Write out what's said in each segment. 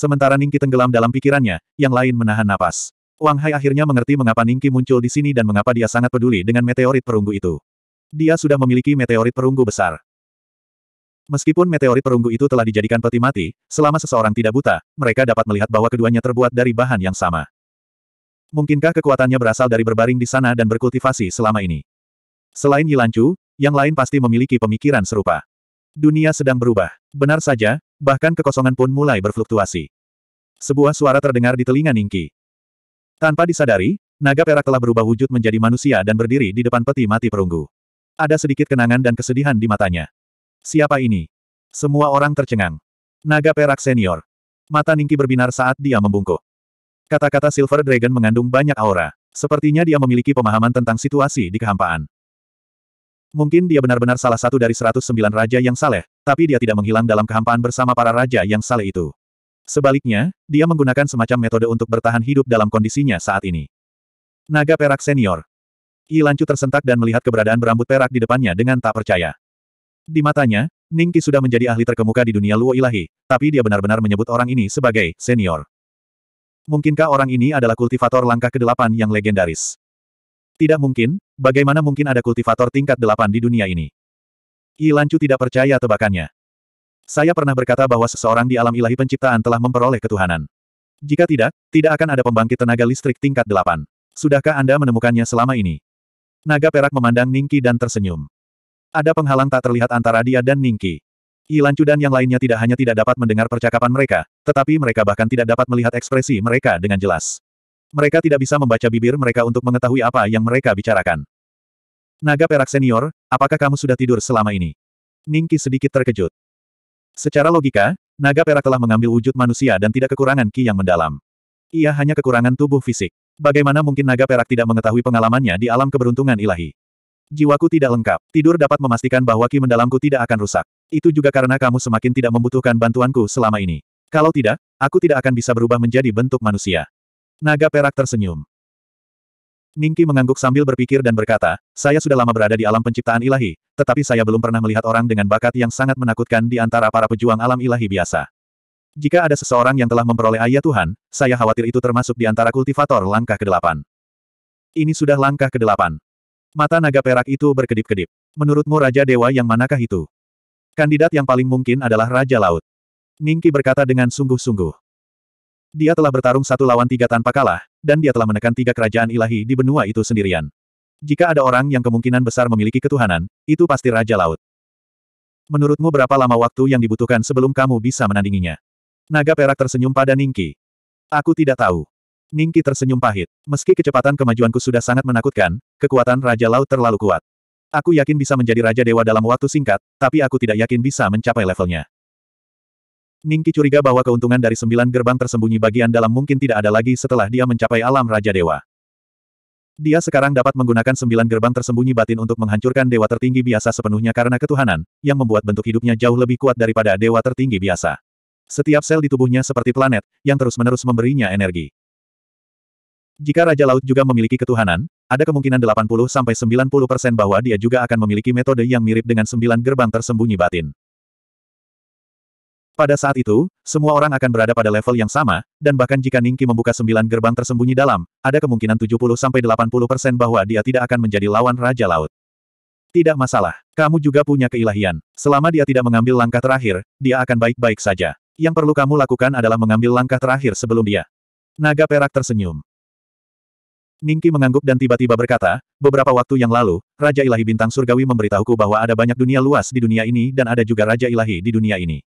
Sementara Ningki tenggelam dalam pikirannya, yang lain menahan napas. Wang Hai akhirnya mengerti mengapa Ningki muncul di sini dan mengapa dia sangat peduli dengan meteorit perunggu itu. Dia sudah memiliki meteorit perunggu besar. Meskipun meteorit perunggu itu telah dijadikan peti mati, selama seseorang tidak buta, mereka dapat melihat bahwa keduanya terbuat dari bahan yang sama. Mungkinkah kekuatannya berasal dari berbaring di sana dan berkultivasi selama ini? Selain Yilancu, yang lain pasti memiliki pemikiran serupa. Dunia sedang berubah. Benar saja, Bahkan kekosongan pun mulai berfluktuasi. Sebuah suara terdengar di telinga Ningki. Tanpa disadari, naga perak telah berubah wujud menjadi manusia dan berdiri di depan peti mati perunggu. Ada sedikit kenangan dan kesedihan di matanya. Siapa ini? Semua orang tercengang. Naga perak senior. Mata Ningki berbinar saat dia membungkuk. Kata-kata Silver Dragon mengandung banyak aura. Sepertinya dia memiliki pemahaman tentang situasi di kehampaan. Mungkin dia benar-benar salah satu dari 109 raja yang saleh, tapi dia tidak menghilang dalam kehampaan bersama para raja yang saleh itu. Sebaliknya, dia menggunakan semacam metode untuk bertahan hidup dalam kondisinya saat ini. Naga Perak Senior. Yi tersentak dan melihat keberadaan berambut perak di depannya dengan tak percaya. Di matanya, Ning Qi sudah menjadi ahli terkemuka di dunia Luo Ilahi, tapi dia benar-benar menyebut orang ini sebagai senior. Mungkinkah orang ini adalah kultivator langkah ke-8 yang legendaris? Tidak mungkin, bagaimana mungkin ada kultivator tingkat 8 di dunia ini? Lanchu tidak percaya tebakannya. Saya pernah berkata bahwa seseorang di alam ilahi penciptaan telah memperoleh ketuhanan. Jika tidak, tidak akan ada pembangkit tenaga listrik tingkat delapan. Sudahkah Anda menemukannya selama ini? Naga perak memandang Ningki dan tersenyum. Ada penghalang tak terlihat antara dia dan Ningki. Yilancu dan yang lainnya tidak hanya tidak dapat mendengar percakapan mereka, tetapi mereka bahkan tidak dapat melihat ekspresi mereka dengan jelas. Mereka tidak bisa membaca bibir mereka untuk mengetahui apa yang mereka bicarakan. Naga perak senior, apakah kamu sudah tidur selama ini? Ningki sedikit terkejut. Secara logika, naga perak telah mengambil wujud manusia dan tidak kekurangan ki yang mendalam. Ia hanya kekurangan tubuh fisik. Bagaimana mungkin naga perak tidak mengetahui pengalamannya di alam keberuntungan ilahi? Jiwaku tidak lengkap. Tidur dapat memastikan bahwa ki mendalamku tidak akan rusak. Itu juga karena kamu semakin tidak membutuhkan bantuanku selama ini. Kalau tidak, aku tidak akan bisa berubah menjadi bentuk manusia. Naga perak tersenyum. Ningki mengangguk sambil berpikir dan berkata, saya sudah lama berada di alam penciptaan ilahi, tetapi saya belum pernah melihat orang dengan bakat yang sangat menakutkan di antara para pejuang alam ilahi biasa. Jika ada seseorang yang telah memperoleh ayat Tuhan, saya khawatir itu termasuk di antara kultivator langkah ke-8. Ini sudah langkah ke-8. Mata naga perak itu berkedip-kedip. Menurutmu Raja Dewa yang manakah itu? Kandidat yang paling mungkin adalah Raja Laut. Ningki berkata dengan sungguh-sungguh. Dia telah bertarung satu lawan tiga tanpa kalah, dan dia telah menekan tiga kerajaan ilahi di benua itu sendirian. Jika ada orang yang kemungkinan besar memiliki ketuhanan, itu pasti Raja Laut. Menurutmu berapa lama waktu yang dibutuhkan sebelum kamu bisa menandinginya? Naga perak tersenyum pada Ningki. Aku tidak tahu. Ningki tersenyum pahit. Meski kecepatan kemajuanku sudah sangat menakutkan, kekuatan Raja Laut terlalu kuat. Aku yakin bisa menjadi Raja Dewa dalam waktu singkat, tapi aku tidak yakin bisa mencapai levelnya. Ningki curiga bahwa keuntungan dari sembilan gerbang tersembunyi bagian dalam mungkin tidak ada lagi setelah dia mencapai alam Raja Dewa. Dia sekarang dapat menggunakan sembilan gerbang tersembunyi batin untuk menghancurkan dewa tertinggi biasa sepenuhnya karena ketuhanan, yang membuat bentuk hidupnya jauh lebih kuat daripada dewa tertinggi biasa. Setiap sel di tubuhnya seperti planet, yang terus-menerus memberinya energi. Jika Raja Laut juga memiliki ketuhanan, ada kemungkinan 80-90% bahwa dia juga akan memiliki metode yang mirip dengan sembilan gerbang tersembunyi batin. Pada saat itu, semua orang akan berada pada level yang sama, dan bahkan jika Ningki membuka sembilan gerbang tersembunyi dalam, ada kemungkinan 70-80% bahwa dia tidak akan menjadi lawan Raja Laut. Tidak masalah, kamu juga punya keilahian. Selama dia tidak mengambil langkah terakhir, dia akan baik-baik saja. Yang perlu kamu lakukan adalah mengambil langkah terakhir sebelum dia. Naga perak tersenyum. Ningki mengangguk dan tiba-tiba berkata, beberapa waktu yang lalu, Raja Ilahi Bintang Surgawi memberitahuku bahwa ada banyak dunia luas di dunia ini dan ada juga Raja Ilahi di dunia ini.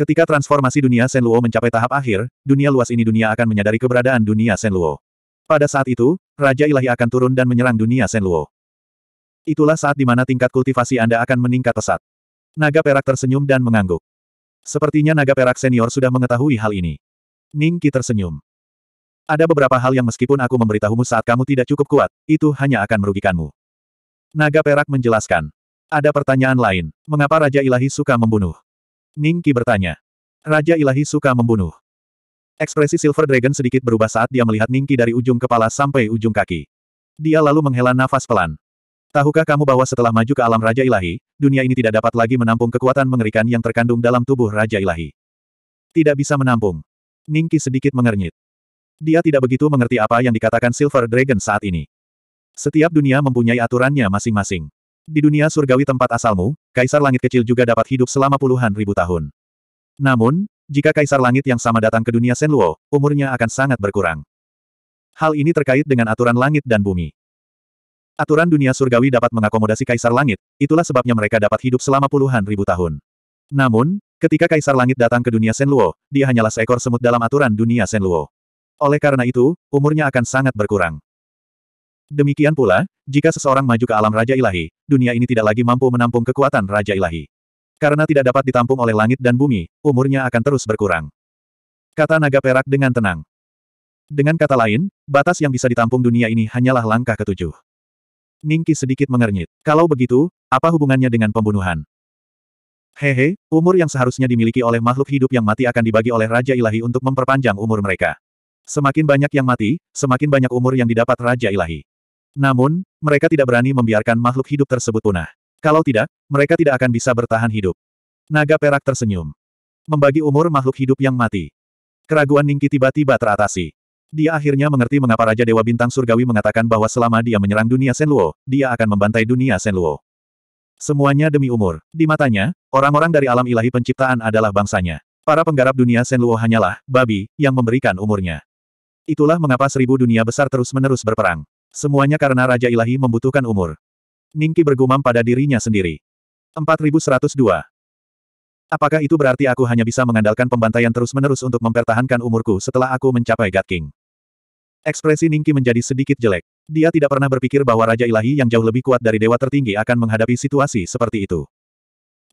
Ketika transformasi dunia Senluo mencapai tahap akhir, dunia luas ini dunia akan menyadari keberadaan dunia Senluo. Pada saat itu, Raja Ilahi akan turun dan menyerang dunia Senluo. Itulah saat di mana tingkat kultivasi Anda akan meningkat pesat. Naga Perak tersenyum dan mengangguk. Sepertinya Naga Perak senior sudah mengetahui hal ini. Ning Qi tersenyum. Ada beberapa hal yang meskipun aku memberitahumu saat kamu tidak cukup kuat, itu hanya akan merugikanmu. Naga Perak menjelaskan. Ada pertanyaan lain, mengapa Raja Ilahi suka membunuh? Ningki bertanya. Raja ilahi suka membunuh. Ekspresi Silver Dragon sedikit berubah saat dia melihat Ningki dari ujung kepala sampai ujung kaki. Dia lalu menghela nafas pelan. Tahukah kamu bahwa setelah maju ke alam Raja Ilahi, dunia ini tidak dapat lagi menampung kekuatan mengerikan yang terkandung dalam tubuh Raja Ilahi. Tidak bisa menampung. Ningki sedikit mengernyit. Dia tidak begitu mengerti apa yang dikatakan Silver Dragon saat ini. Setiap dunia mempunyai aturannya masing-masing. Di dunia surgawi tempat asalmu, Kaisar Langit kecil juga dapat hidup selama puluhan ribu tahun. Namun, jika Kaisar Langit yang sama datang ke dunia Senluo, umurnya akan sangat berkurang. Hal ini terkait dengan aturan langit dan bumi. Aturan dunia surgawi dapat mengakomodasi Kaisar Langit, itulah sebabnya mereka dapat hidup selama puluhan ribu tahun. Namun, ketika Kaisar Langit datang ke dunia Senluo, dia hanyalah seekor semut dalam aturan dunia Senluo. Oleh karena itu, umurnya akan sangat berkurang. Demikian pula, jika seseorang maju ke alam Raja Ilahi, dunia ini tidak lagi mampu menampung kekuatan Raja Ilahi. Karena tidak dapat ditampung oleh langit dan bumi, umurnya akan terus berkurang. Kata naga perak dengan tenang. Dengan kata lain, batas yang bisa ditampung dunia ini hanyalah langkah ketujuh. Ningki sedikit mengernyit. Kalau begitu, apa hubungannya dengan pembunuhan? Hehe, umur yang seharusnya dimiliki oleh makhluk hidup yang mati akan dibagi oleh Raja Ilahi untuk memperpanjang umur mereka. Semakin banyak yang mati, semakin banyak umur yang didapat Raja Ilahi. Namun, mereka tidak berani membiarkan makhluk hidup tersebut punah. Kalau tidak, mereka tidak akan bisa bertahan hidup. Naga perak tersenyum. Membagi umur makhluk hidup yang mati. Keraguan Ningki tiba-tiba teratasi. Dia akhirnya mengerti mengapa Raja Dewa Bintang Surgawi mengatakan bahwa selama dia menyerang dunia Senluo, dia akan membantai dunia Senluo. Semuanya demi umur. Di matanya, orang-orang dari alam ilahi penciptaan adalah bangsanya. Para penggarap dunia Senluo hanyalah, babi, yang memberikan umurnya. Itulah mengapa seribu dunia besar terus-menerus berperang. Semuanya karena Raja Ilahi membutuhkan umur. Ningki bergumam pada dirinya sendiri. 4102. Apakah itu berarti aku hanya bisa mengandalkan pembantaian terus-menerus untuk mempertahankan umurku setelah aku mencapai God King? Ekspresi Ningki menjadi sedikit jelek. Dia tidak pernah berpikir bahwa Raja Ilahi yang jauh lebih kuat dari Dewa Tertinggi akan menghadapi situasi seperti itu.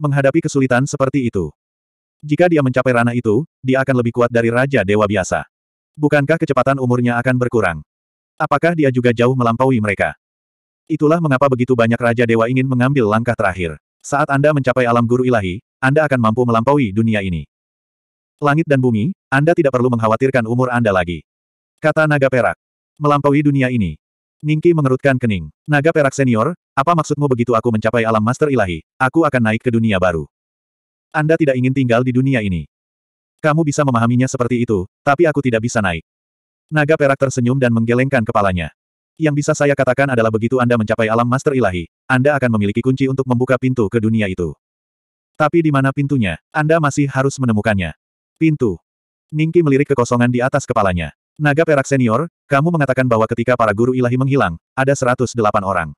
Menghadapi kesulitan seperti itu. Jika dia mencapai ranah itu, dia akan lebih kuat dari Raja Dewa biasa. Bukankah kecepatan umurnya akan berkurang? Apakah dia juga jauh melampaui mereka? Itulah mengapa begitu banyak Raja Dewa ingin mengambil langkah terakhir. Saat Anda mencapai alam guru ilahi, Anda akan mampu melampaui dunia ini. Langit dan bumi, Anda tidak perlu mengkhawatirkan umur Anda lagi. Kata Naga Perak. Melampaui dunia ini. Ningki mengerutkan kening. Naga Perak Senior, apa maksudmu begitu aku mencapai alam master ilahi, aku akan naik ke dunia baru. Anda tidak ingin tinggal di dunia ini. Kamu bisa memahaminya seperti itu, tapi aku tidak bisa naik. Naga perak tersenyum dan menggelengkan kepalanya. Yang bisa saya katakan adalah begitu Anda mencapai alam master ilahi, Anda akan memiliki kunci untuk membuka pintu ke dunia itu. Tapi di mana pintunya? Anda masih harus menemukannya. Pintu. Ningki melirik kekosongan di atas kepalanya. Naga perak senior, kamu mengatakan bahwa ketika para guru ilahi menghilang, ada 108 orang.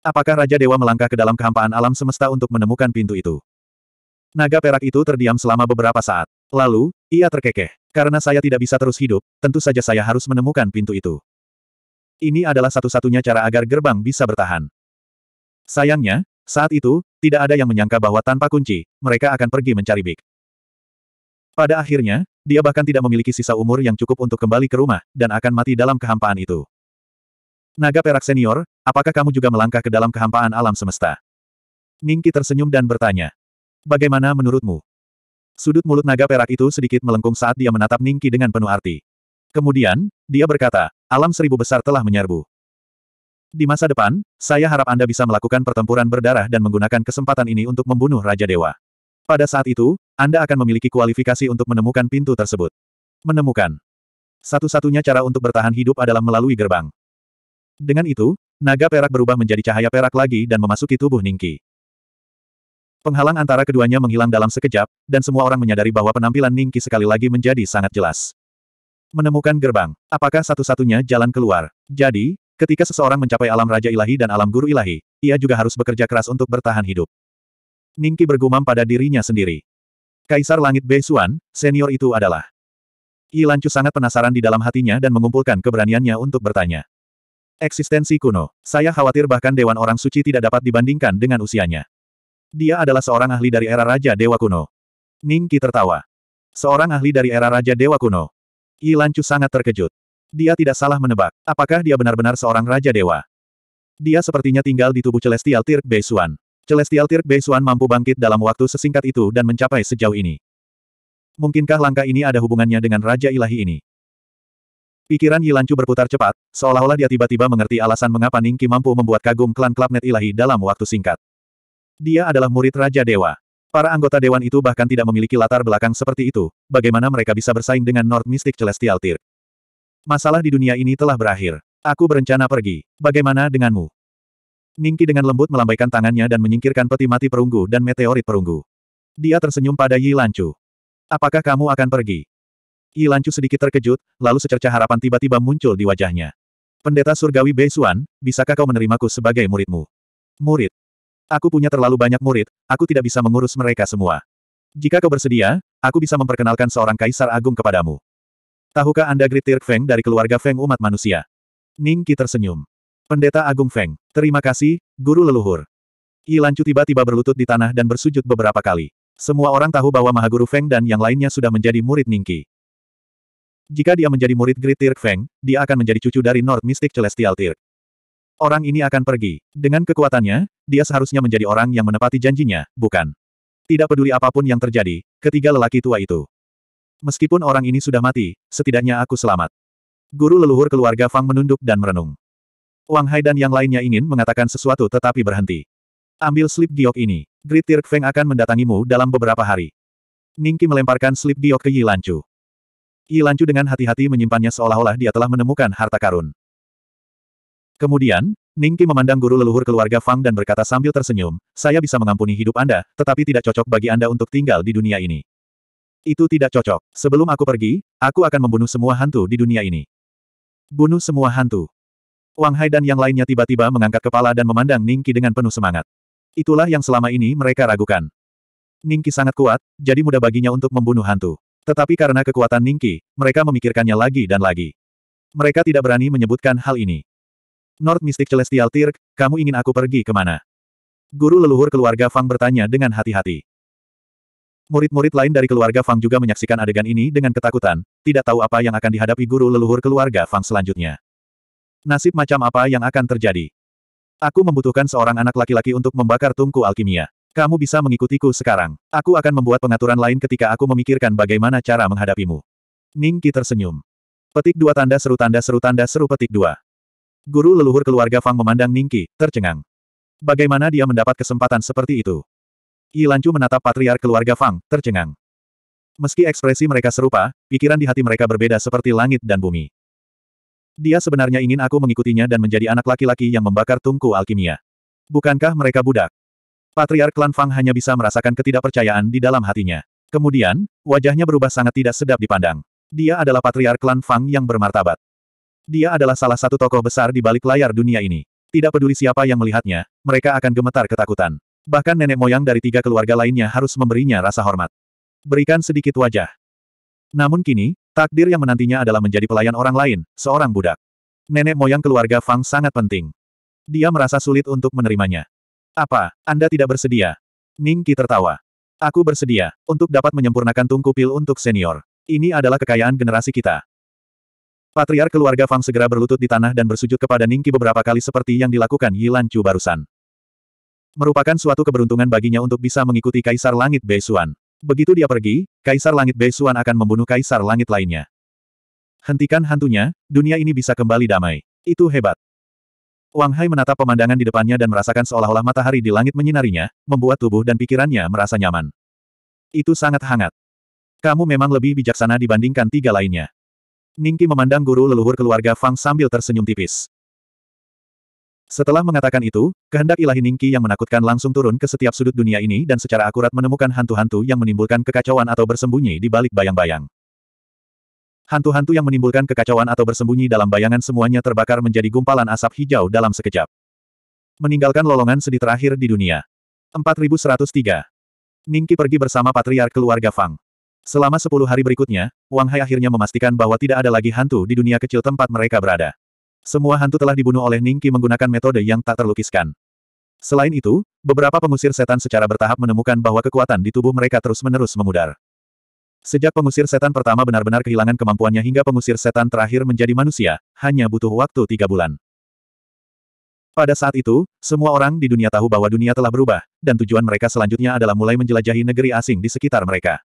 Apakah Raja Dewa melangkah ke dalam kehampaan alam semesta untuk menemukan pintu itu? Naga perak itu terdiam selama beberapa saat. Lalu, ia terkekeh. Karena saya tidak bisa terus hidup, tentu saja saya harus menemukan pintu itu. Ini adalah satu-satunya cara agar gerbang bisa bertahan. Sayangnya, saat itu, tidak ada yang menyangka bahwa tanpa kunci, mereka akan pergi mencari Big. Pada akhirnya, dia bahkan tidak memiliki sisa umur yang cukup untuk kembali ke rumah, dan akan mati dalam kehampaan itu. Naga Perak Senior, apakah kamu juga melangkah ke dalam kehampaan alam semesta? Ningki tersenyum dan bertanya. Bagaimana menurutmu? Sudut mulut naga perak itu sedikit melengkung saat dia menatap Ningki dengan penuh arti. Kemudian, dia berkata, alam seribu besar telah menyerbu. Di masa depan, saya harap Anda bisa melakukan pertempuran berdarah dan menggunakan kesempatan ini untuk membunuh Raja Dewa. Pada saat itu, Anda akan memiliki kualifikasi untuk menemukan pintu tersebut. Menemukan. Satu-satunya cara untuk bertahan hidup adalah melalui gerbang. Dengan itu, naga perak berubah menjadi cahaya perak lagi dan memasuki tubuh Ningki. Penghalang antara keduanya menghilang dalam sekejap, dan semua orang menyadari bahwa penampilan Ningki sekali lagi menjadi sangat jelas. Menemukan gerbang. Apakah satu-satunya jalan keluar? Jadi, ketika seseorang mencapai alam Raja Ilahi dan alam Guru Ilahi, ia juga harus bekerja keras untuk bertahan hidup. Ningki bergumam pada dirinya sendiri. Kaisar Langit Beisuan, senior itu adalah. Ilancu sangat penasaran di dalam hatinya dan mengumpulkan keberaniannya untuk bertanya. Eksistensi kuno. Saya khawatir bahkan Dewan Orang Suci tidak dapat dibandingkan dengan usianya. Dia adalah seorang ahli dari era Raja Dewa Kuno. Ning Qi tertawa. Seorang ahli dari era Raja Dewa Kuno. Yi Chu sangat terkejut. Dia tidak salah menebak, apakah dia benar-benar seorang Raja Dewa. Dia sepertinya tinggal di tubuh Celestial Tirk Beisuan. Celestial Tirk Beisuan mampu bangkit dalam waktu sesingkat itu dan mencapai sejauh ini. Mungkinkah langkah ini ada hubungannya dengan Raja Ilahi ini? Pikiran Yilancu berputar cepat, seolah-olah dia tiba-tiba mengerti alasan mengapa Ningki mampu membuat kagum klan Klapnet Ilahi dalam waktu singkat. Dia adalah murid Raja Dewa. Para anggota Dewan itu bahkan tidak memiliki latar belakang seperti itu, bagaimana mereka bisa bersaing dengan North Mystic Celestial Tier? Masalah di dunia ini telah berakhir. Aku berencana pergi. Bagaimana denganmu? Ningki dengan lembut melambaikan tangannya dan menyingkirkan peti mati perunggu dan meteorit perunggu. Dia tersenyum pada Yi Lancu. Apakah kamu akan pergi? Yi Lancu sedikit terkejut, lalu secerca harapan tiba-tiba muncul di wajahnya. Pendeta Surgawi Bei Beisuan, bisakah kau menerimaku sebagai muridmu? Murid, Aku punya terlalu banyak murid, aku tidak bisa mengurus mereka semua. Jika kau bersedia, aku bisa memperkenalkan seorang kaisar agung kepadamu. Tahukah Anda Gritir Feng dari keluarga Feng umat manusia? Ning Qi tersenyum. Pendeta Agung Feng, terima kasih, guru leluhur. Ilancu tiba-tiba berlutut di tanah dan bersujud beberapa kali. Semua orang tahu bahwa Mahaguru Feng dan yang lainnya sudah menjadi murid Ningki. Jika dia menjadi murid Great Tirk Feng, dia akan menjadi cucu dari North Mystic Celestial Tirk. Orang ini akan pergi. Dengan kekuatannya, dia seharusnya menjadi orang yang menepati janjinya, bukan? Tidak peduli apapun yang terjadi, ketiga lelaki tua itu. Meskipun orang ini sudah mati, setidaknya aku selamat. Guru leluhur keluarga Fang menunduk dan merenung. Wang Hai dan yang lainnya ingin mengatakan sesuatu tetapi berhenti. Ambil slip giok ini. Great Tirk Feng akan mendatangimu dalam beberapa hari. Ningki melemparkan slip giok ke Yi Lancu. Yi Lancu dengan hati-hati menyimpannya seolah-olah dia telah menemukan harta karun. Kemudian, Ningki memandang guru leluhur keluarga Fang dan berkata sambil tersenyum, saya bisa mengampuni hidup Anda, tetapi tidak cocok bagi Anda untuk tinggal di dunia ini. Itu tidak cocok. Sebelum aku pergi, aku akan membunuh semua hantu di dunia ini. Bunuh semua hantu. Wang Hai dan yang lainnya tiba-tiba mengangkat kepala dan memandang Ningki dengan penuh semangat. Itulah yang selama ini mereka ragukan. Ningki sangat kuat, jadi mudah baginya untuk membunuh hantu. Tetapi karena kekuatan Ningki, mereka memikirkannya lagi dan lagi. Mereka tidak berani menyebutkan hal ini. North Mystic Celestial Tirk, kamu ingin aku pergi kemana? Guru leluhur keluarga Fang bertanya dengan hati-hati. Murid-murid lain dari keluarga Fang juga menyaksikan adegan ini dengan ketakutan, tidak tahu apa yang akan dihadapi guru leluhur keluarga Fang selanjutnya. Nasib macam apa yang akan terjadi? Aku membutuhkan seorang anak laki-laki untuk membakar tungku alkimia. Kamu bisa mengikutiku sekarang. Aku akan membuat pengaturan lain ketika aku memikirkan bagaimana cara menghadapimu. Ningki tersenyum. Petik dua tanda seru tanda seru tanda seru petik dua. Guru leluhur keluarga Fang memandang Ningki, tercengang. Bagaimana dia mendapat kesempatan seperti itu? Yi Lanchu menatap patriar keluarga Fang, tercengang. Meski ekspresi mereka serupa, pikiran di hati mereka berbeda seperti langit dan bumi. Dia sebenarnya ingin aku mengikutinya dan menjadi anak laki-laki yang membakar tungku alkimia. Bukankah mereka budak? Patriar Klan Fang hanya bisa merasakan ketidakpercayaan di dalam hatinya. Kemudian, wajahnya berubah sangat tidak sedap dipandang. Dia adalah patriar Klan Fang yang bermartabat. Dia adalah salah satu tokoh besar di balik layar dunia ini. Tidak peduli siapa yang melihatnya, mereka akan gemetar ketakutan. Bahkan nenek moyang dari tiga keluarga lainnya harus memberinya rasa hormat. Berikan sedikit wajah. Namun kini, takdir yang menantinya adalah menjadi pelayan orang lain, seorang budak. Nenek moyang keluarga Fang sangat penting. Dia merasa sulit untuk menerimanya. Apa, Anda tidak bersedia? Ning Qi tertawa. Aku bersedia, untuk dapat menyempurnakan tungku pil untuk senior. Ini adalah kekayaan generasi kita. Patriar keluarga Fang segera berlutut di tanah dan bersujud kepada Ningki beberapa kali seperti yang dilakukan Yilan Chu barusan. Merupakan suatu keberuntungan baginya untuk bisa mengikuti Kaisar Langit Beisuan. Begitu dia pergi, Kaisar Langit Beisuan akan membunuh Kaisar Langit lainnya. Hentikan hantunya, dunia ini bisa kembali damai. Itu hebat. Wang Hai menatap pemandangan di depannya dan merasakan seolah-olah matahari di langit menyinarinya, membuat tubuh dan pikirannya merasa nyaman. Itu sangat hangat. Kamu memang lebih bijaksana dibandingkan tiga lainnya. Ningki memandang guru leluhur keluarga Fang sambil tersenyum tipis. Setelah mengatakan itu, kehendak ilahi Ningki yang menakutkan langsung turun ke setiap sudut dunia ini dan secara akurat menemukan hantu-hantu yang menimbulkan kekacauan atau bersembunyi di balik bayang-bayang. Hantu-hantu yang menimbulkan kekacauan atau bersembunyi dalam bayangan semuanya terbakar menjadi gumpalan asap hijau dalam sekejap. Meninggalkan lolongan sedih terakhir di dunia. 4103. Ningki pergi bersama patriark keluarga Fang. Selama sepuluh hari berikutnya, Wang Hai akhirnya memastikan bahwa tidak ada lagi hantu di dunia kecil tempat mereka berada. Semua hantu telah dibunuh oleh Ningki menggunakan metode yang tak terlukiskan. Selain itu, beberapa pengusir setan secara bertahap menemukan bahwa kekuatan di tubuh mereka terus-menerus memudar. Sejak pengusir setan pertama benar-benar kehilangan kemampuannya hingga pengusir setan terakhir menjadi manusia, hanya butuh waktu tiga bulan. Pada saat itu, semua orang di dunia tahu bahwa dunia telah berubah, dan tujuan mereka selanjutnya adalah mulai menjelajahi negeri asing di sekitar mereka.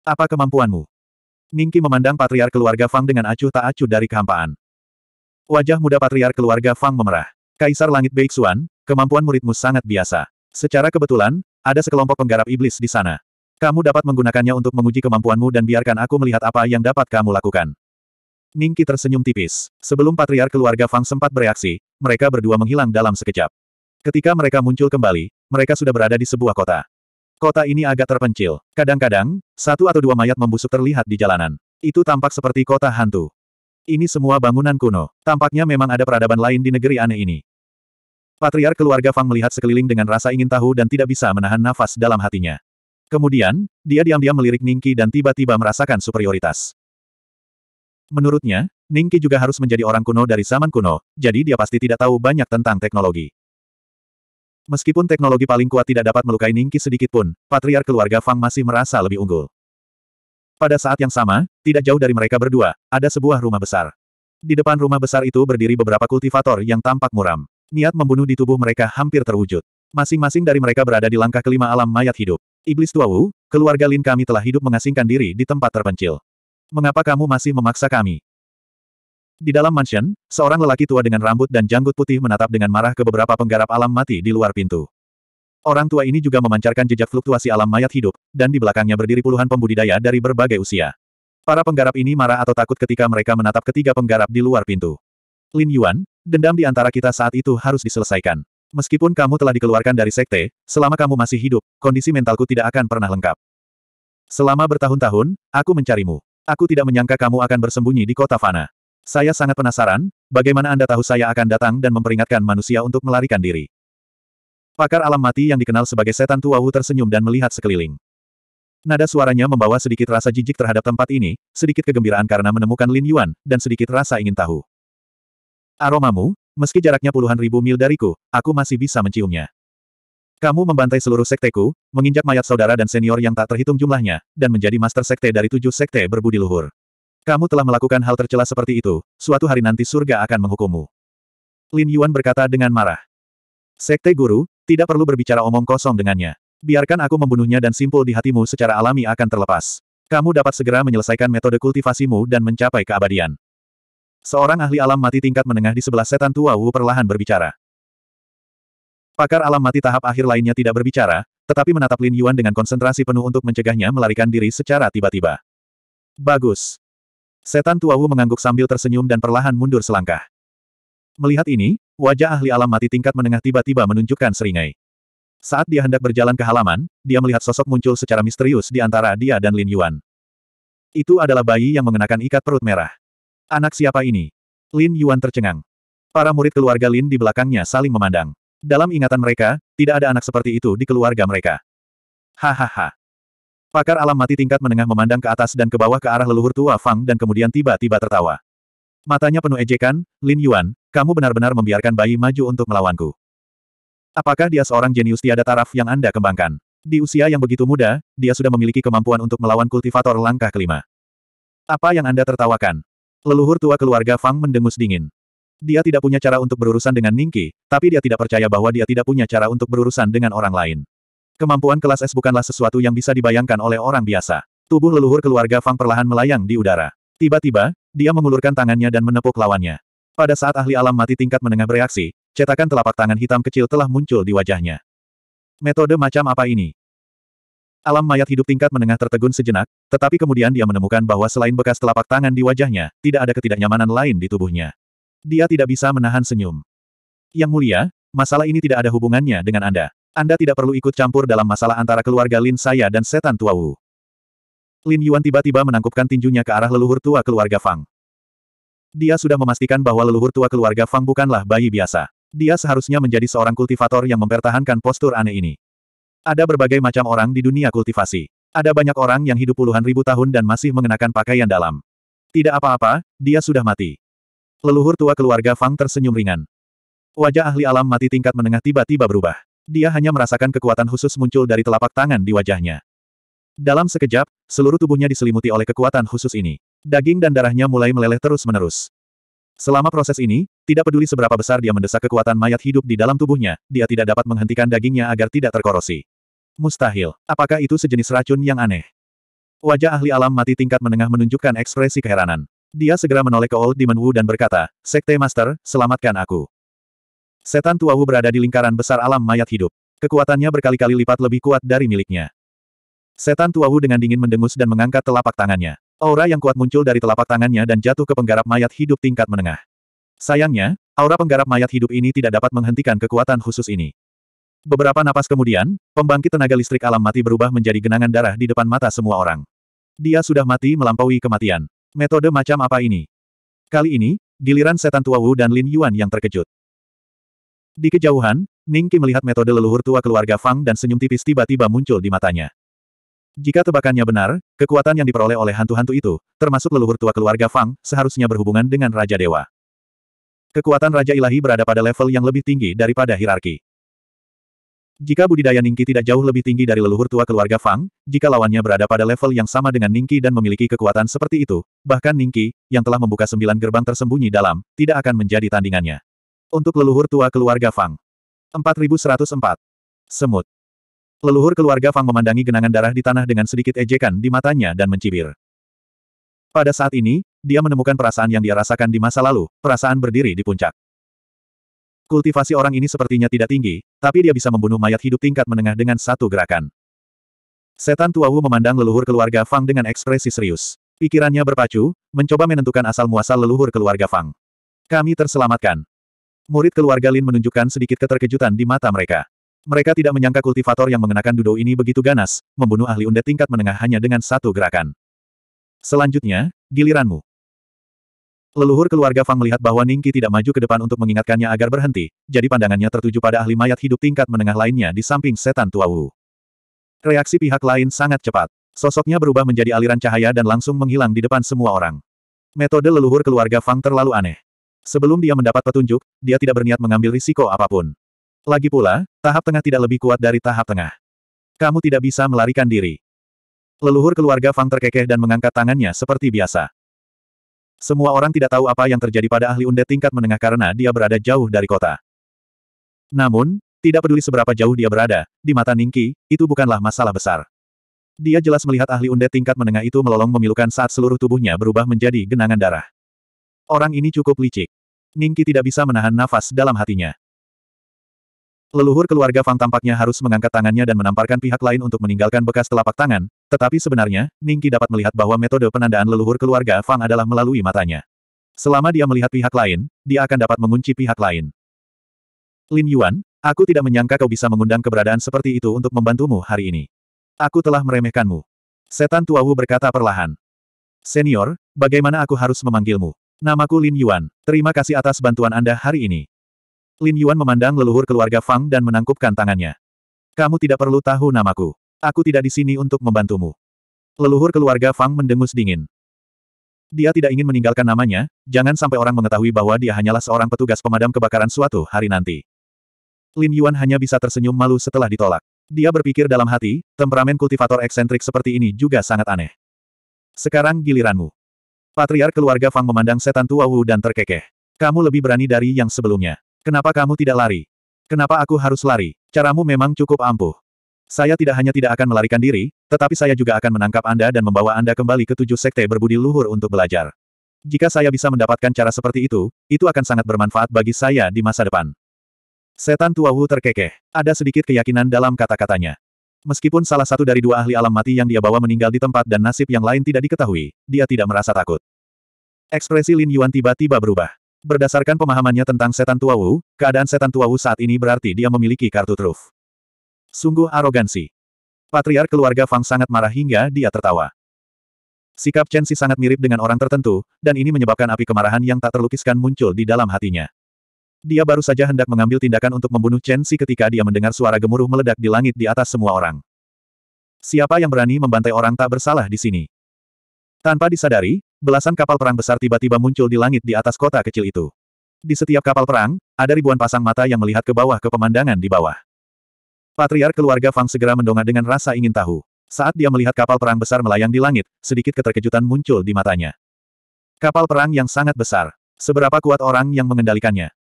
Apa kemampuanmu? Ningki memandang Patriar keluarga Fang dengan acuh tak acuh dari kehampaan. Wajah muda Patriar keluarga Fang memerah. Kaisar Langit Beixuan, kemampuan muridmu sangat biasa. Secara kebetulan, ada sekelompok penggarap iblis di sana. Kamu dapat menggunakannya untuk menguji kemampuanmu dan biarkan aku melihat apa yang dapat kamu lakukan. Ningki tersenyum tipis. Sebelum Patriar keluarga Fang sempat bereaksi, mereka berdua menghilang dalam sekejap. Ketika mereka muncul kembali, mereka sudah berada di sebuah kota. Kota ini agak terpencil. Kadang-kadang, satu atau dua mayat membusuk terlihat di jalanan. Itu tampak seperti kota hantu. Ini semua bangunan kuno. Tampaknya memang ada peradaban lain di negeri aneh ini. Patriar keluarga Fang melihat sekeliling dengan rasa ingin tahu dan tidak bisa menahan nafas dalam hatinya. Kemudian, dia diam-diam melirik Ningki dan tiba-tiba merasakan superioritas. Menurutnya, Ningki juga harus menjadi orang kuno dari zaman kuno, jadi dia pasti tidak tahu banyak tentang teknologi. Meskipun teknologi paling kuat tidak dapat melukai Ningki sedikit pun, patriark keluarga Fang masih merasa lebih unggul. Pada saat yang sama, tidak jauh dari mereka berdua, ada sebuah rumah besar. Di depan rumah besar itu berdiri beberapa kultivator yang tampak muram. Niat membunuh di tubuh mereka hampir terwujud. Masing-masing dari mereka berada di langkah kelima alam mayat hidup. Iblis tua Wu, keluarga Lin kami telah hidup mengasingkan diri di tempat terpencil. Mengapa kamu masih memaksa kami? Di dalam mansion, seorang lelaki tua dengan rambut dan janggut putih menatap dengan marah ke beberapa penggarap alam mati di luar pintu. Orang tua ini juga memancarkan jejak fluktuasi alam mayat hidup, dan di belakangnya berdiri puluhan pembudidaya dari berbagai usia. Para penggarap ini marah atau takut ketika mereka menatap ketiga penggarap di luar pintu. Lin Yuan, dendam di antara kita saat itu harus diselesaikan. Meskipun kamu telah dikeluarkan dari sekte, selama kamu masih hidup, kondisi mentalku tidak akan pernah lengkap. Selama bertahun-tahun, aku mencarimu. Aku tidak menyangka kamu akan bersembunyi di kota Fana. Saya sangat penasaran, bagaimana Anda tahu saya akan datang dan memperingatkan manusia untuk melarikan diri. Pakar alam mati yang dikenal sebagai setan tua Wu tersenyum dan melihat sekeliling. Nada suaranya membawa sedikit rasa jijik terhadap tempat ini, sedikit kegembiraan karena menemukan Lin Yuan, dan sedikit rasa ingin tahu. Aromamu, meski jaraknya puluhan ribu mil dariku, aku masih bisa menciumnya. Kamu membantai seluruh sekteku, menginjak mayat saudara dan senior yang tak terhitung jumlahnya, dan menjadi master sekte dari tujuh sekte berbudi luhur. Kamu telah melakukan hal tercela seperti itu, suatu hari nanti surga akan menghukummu. Lin Yuan berkata dengan marah. Sekte Guru, tidak perlu berbicara omong kosong dengannya. Biarkan aku membunuhnya dan simpul di hatimu secara alami akan terlepas. Kamu dapat segera menyelesaikan metode kultivasimu dan mencapai keabadian. Seorang ahli alam mati tingkat menengah di sebelah setan tua Wu perlahan berbicara. Pakar alam mati tahap akhir lainnya tidak berbicara, tetapi menatap Lin Yuan dengan konsentrasi penuh untuk mencegahnya melarikan diri secara tiba-tiba. Bagus. Setan Tuawu mengangguk sambil tersenyum dan perlahan mundur selangkah. Melihat ini, wajah ahli alam mati tingkat menengah tiba-tiba menunjukkan seringai. Saat dia hendak berjalan ke halaman, dia melihat sosok muncul secara misterius di antara dia dan Lin Yuan. Itu adalah bayi yang mengenakan ikat perut merah. Anak siapa ini? Lin Yuan tercengang. Para murid keluarga Lin di belakangnya saling memandang. Dalam ingatan mereka, tidak ada anak seperti itu di keluarga mereka. Hahaha. Pakar alam mati tingkat menengah memandang ke atas dan ke bawah ke arah leluhur tua Fang dan kemudian tiba-tiba tertawa. Matanya penuh ejekan, Lin Yuan, kamu benar-benar membiarkan bayi maju untuk melawanku. Apakah dia seorang jenius tiada taraf yang Anda kembangkan? Di usia yang begitu muda, dia sudah memiliki kemampuan untuk melawan kultivator langkah kelima. Apa yang Anda tertawakan? Leluhur tua keluarga Fang mendengus dingin. Dia tidak punya cara untuk berurusan dengan Ningki, tapi dia tidak percaya bahwa dia tidak punya cara untuk berurusan dengan orang lain. Kemampuan kelas S bukanlah sesuatu yang bisa dibayangkan oleh orang biasa. Tubuh leluhur keluarga Fang perlahan melayang di udara. Tiba-tiba, dia mengulurkan tangannya dan menepuk lawannya. Pada saat ahli alam mati tingkat menengah bereaksi, cetakan telapak tangan hitam kecil telah muncul di wajahnya. Metode macam apa ini? Alam mayat hidup tingkat menengah tertegun sejenak, tetapi kemudian dia menemukan bahwa selain bekas telapak tangan di wajahnya, tidak ada ketidaknyamanan lain di tubuhnya. Dia tidak bisa menahan senyum. Yang mulia, masalah ini tidak ada hubungannya dengan Anda. Anda tidak perlu ikut campur dalam masalah antara keluarga Lin saya dan setan tua Wu. Lin Yuan tiba-tiba menangkupkan tinjunya ke arah leluhur tua keluarga Fang. Dia sudah memastikan bahwa leluhur tua keluarga Fang bukanlah bayi biasa. Dia seharusnya menjadi seorang kultivator yang mempertahankan postur aneh ini. Ada berbagai macam orang di dunia kultivasi. Ada banyak orang yang hidup puluhan ribu tahun dan masih mengenakan pakaian dalam. Tidak apa-apa, dia sudah mati. Leluhur tua keluarga Fang tersenyum ringan. Wajah ahli alam mati tingkat menengah tiba-tiba berubah. Dia hanya merasakan kekuatan khusus muncul dari telapak tangan di wajahnya. Dalam sekejap, seluruh tubuhnya diselimuti oleh kekuatan khusus ini. Daging dan darahnya mulai meleleh terus-menerus. Selama proses ini, tidak peduli seberapa besar dia mendesak kekuatan mayat hidup di dalam tubuhnya, dia tidak dapat menghentikan dagingnya agar tidak terkorosi. Mustahil. Apakah itu sejenis racun yang aneh? Wajah ahli alam mati tingkat menengah menunjukkan ekspresi keheranan. Dia segera menoleh ke Old Demon Wu dan berkata, Sekte Master, selamatkan aku. Setan Tuawu berada di lingkaran besar alam mayat hidup. Kekuatannya berkali-kali lipat lebih kuat dari miliknya. Setan Tuawu dengan dingin mendengus dan mengangkat telapak tangannya. Aura yang kuat muncul dari telapak tangannya dan jatuh ke penggarap mayat hidup tingkat menengah. Sayangnya, aura penggarap mayat hidup ini tidak dapat menghentikan kekuatan khusus ini. Beberapa napas kemudian, pembangkit tenaga listrik alam mati berubah menjadi genangan darah di depan mata semua orang. Dia sudah mati melampaui kematian. Metode macam apa ini? Kali ini, giliran setan Tua dan Lin Yuan yang terkejut. Di kejauhan, Ningki melihat metode leluhur tua keluarga Fang dan senyum tipis tiba-tiba muncul di matanya. Jika tebakannya benar, kekuatan yang diperoleh oleh hantu-hantu itu, termasuk leluhur tua keluarga Fang, seharusnya berhubungan dengan Raja Dewa. Kekuatan Raja Ilahi berada pada level yang lebih tinggi daripada hierarki. Jika budidaya Ningki tidak jauh lebih tinggi dari leluhur tua keluarga Fang, jika lawannya berada pada level yang sama dengan Ningki dan memiliki kekuatan seperti itu, bahkan Ningki, yang telah membuka sembilan gerbang tersembunyi dalam, tidak akan menjadi tandingannya. Untuk leluhur tua keluarga Fang. 4104. Semut. Leluhur keluarga Fang memandangi genangan darah di tanah dengan sedikit ejekan di matanya dan mencibir. Pada saat ini, dia menemukan perasaan yang dia rasakan di masa lalu, perasaan berdiri di puncak. Kultivasi orang ini sepertinya tidak tinggi, tapi dia bisa membunuh mayat hidup tingkat menengah dengan satu gerakan. Setan tua Wu memandang leluhur keluarga Fang dengan ekspresi serius. Pikirannya berpacu, mencoba menentukan asal-muasal leluhur keluarga Fang. Kami terselamatkan. Murid keluarga Lin menunjukkan sedikit keterkejutan di mata mereka. Mereka tidak menyangka kultivator yang mengenakan duduk ini begitu ganas, membunuh ahli undet tingkat menengah hanya dengan satu gerakan. Selanjutnya, giliranmu. Leluhur keluarga Fang melihat bahwa Ningki tidak maju ke depan untuk mengingatkannya agar berhenti, jadi pandangannya tertuju pada ahli mayat hidup tingkat menengah lainnya di samping setan tua Wu. Reaksi pihak lain sangat cepat. Sosoknya berubah menjadi aliran cahaya dan langsung menghilang di depan semua orang. Metode leluhur keluarga Fang terlalu aneh. Sebelum dia mendapat petunjuk, dia tidak berniat mengambil risiko apapun. Lagi pula, tahap tengah tidak lebih kuat dari tahap tengah. Kamu tidak bisa melarikan diri. Leluhur keluarga Fang terkekeh dan mengangkat tangannya seperti biasa. Semua orang tidak tahu apa yang terjadi pada ahli unde tingkat menengah karena dia berada jauh dari kota. Namun, tidak peduli seberapa jauh dia berada, di mata Ningki, itu bukanlah masalah besar. Dia jelas melihat ahli unde tingkat menengah itu melolong memilukan saat seluruh tubuhnya berubah menjadi genangan darah. Orang ini cukup licik. Ningki tidak bisa menahan nafas dalam hatinya. Leluhur keluarga Fang tampaknya harus mengangkat tangannya dan menamparkan pihak lain untuk meninggalkan bekas telapak tangan, tetapi sebenarnya, Ningki dapat melihat bahwa metode penandaan leluhur keluarga Fang adalah melalui matanya. Selama dia melihat pihak lain, dia akan dapat mengunci pihak lain. Lin Yuan, aku tidak menyangka kau bisa mengundang keberadaan seperti itu untuk membantumu hari ini. Aku telah meremehkanmu. Setan Tua Wu berkata perlahan. Senior, bagaimana aku harus memanggilmu? Namaku Lin Yuan. Terima kasih atas bantuan Anda hari ini. Lin Yuan memandang leluhur keluarga Fang dan menangkupkan tangannya. Kamu tidak perlu tahu namaku. Aku tidak di sini untuk membantumu. Leluhur keluarga Fang mendengus dingin. Dia tidak ingin meninggalkan namanya, jangan sampai orang mengetahui bahwa dia hanyalah seorang petugas pemadam kebakaran suatu hari nanti. Lin Yuan hanya bisa tersenyum malu setelah ditolak. Dia berpikir dalam hati, temperamen kultivator eksentrik seperti ini juga sangat aneh. Sekarang giliranmu. Patriar keluarga Fang memandang setan tua Wu dan terkekeh. Kamu lebih berani dari yang sebelumnya. Kenapa kamu tidak lari? Kenapa aku harus lari? Caramu memang cukup ampuh. Saya tidak hanya tidak akan melarikan diri, tetapi saya juga akan menangkap Anda dan membawa Anda kembali ke tujuh sekte berbudi luhur untuk belajar. Jika saya bisa mendapatkan cara seperti itu, itu akan sangat bermanfaat bagi saya di masa depan. Setan tua Wu terkekeh. Ada sedikit keyakinan dalam kata-katanya. Meskipun salah satu dari dua ahli alam mati yang dia bawa meninggal di tempat dan nasib yang lain tidak diketahui, dia tidak merasa takut. Ekspresi Lin Yuan tiba-tiba berubah. Berdasarkan pemahamannya tentang setan tua Wu, keadaan setan tua Wu saat ini berarti dia memiliki kartu truf. Sungguh arogansi. Patriar keluarga Fang sangat marah hingga dia tertawa. Sikap Chen Si sangat mirip dengan orang tertentu, dan ini menyebabkan api kemarahan yang tak terlukiskan muncul di dalam hatinya. Dia baru saja hendak mengambil tindakan untuk membunuh Chen Xi ketika dia mendengar suara gemuruh meledak di langit di atas semua orang. Siapa yang berani membantai orang tak bersalah di sini? Tanpa disadari, belasan kapal perang besar tiba-tiba muncul di langit di atas kota kecil itu. Di setiap kapal perang, ada ribuan pasang mata yang melihat ke bawah ke pemandangan di bawah. Patriar keluarga Fang segera mendongak dengan rasa ingin tahu. Saat dia melihat kapal perang besar melayang di langit, sedikit keterkejutan muncul di matanya. Kapal perang yang sangat besar. Seberapa kuat orang yang mengendalikannya?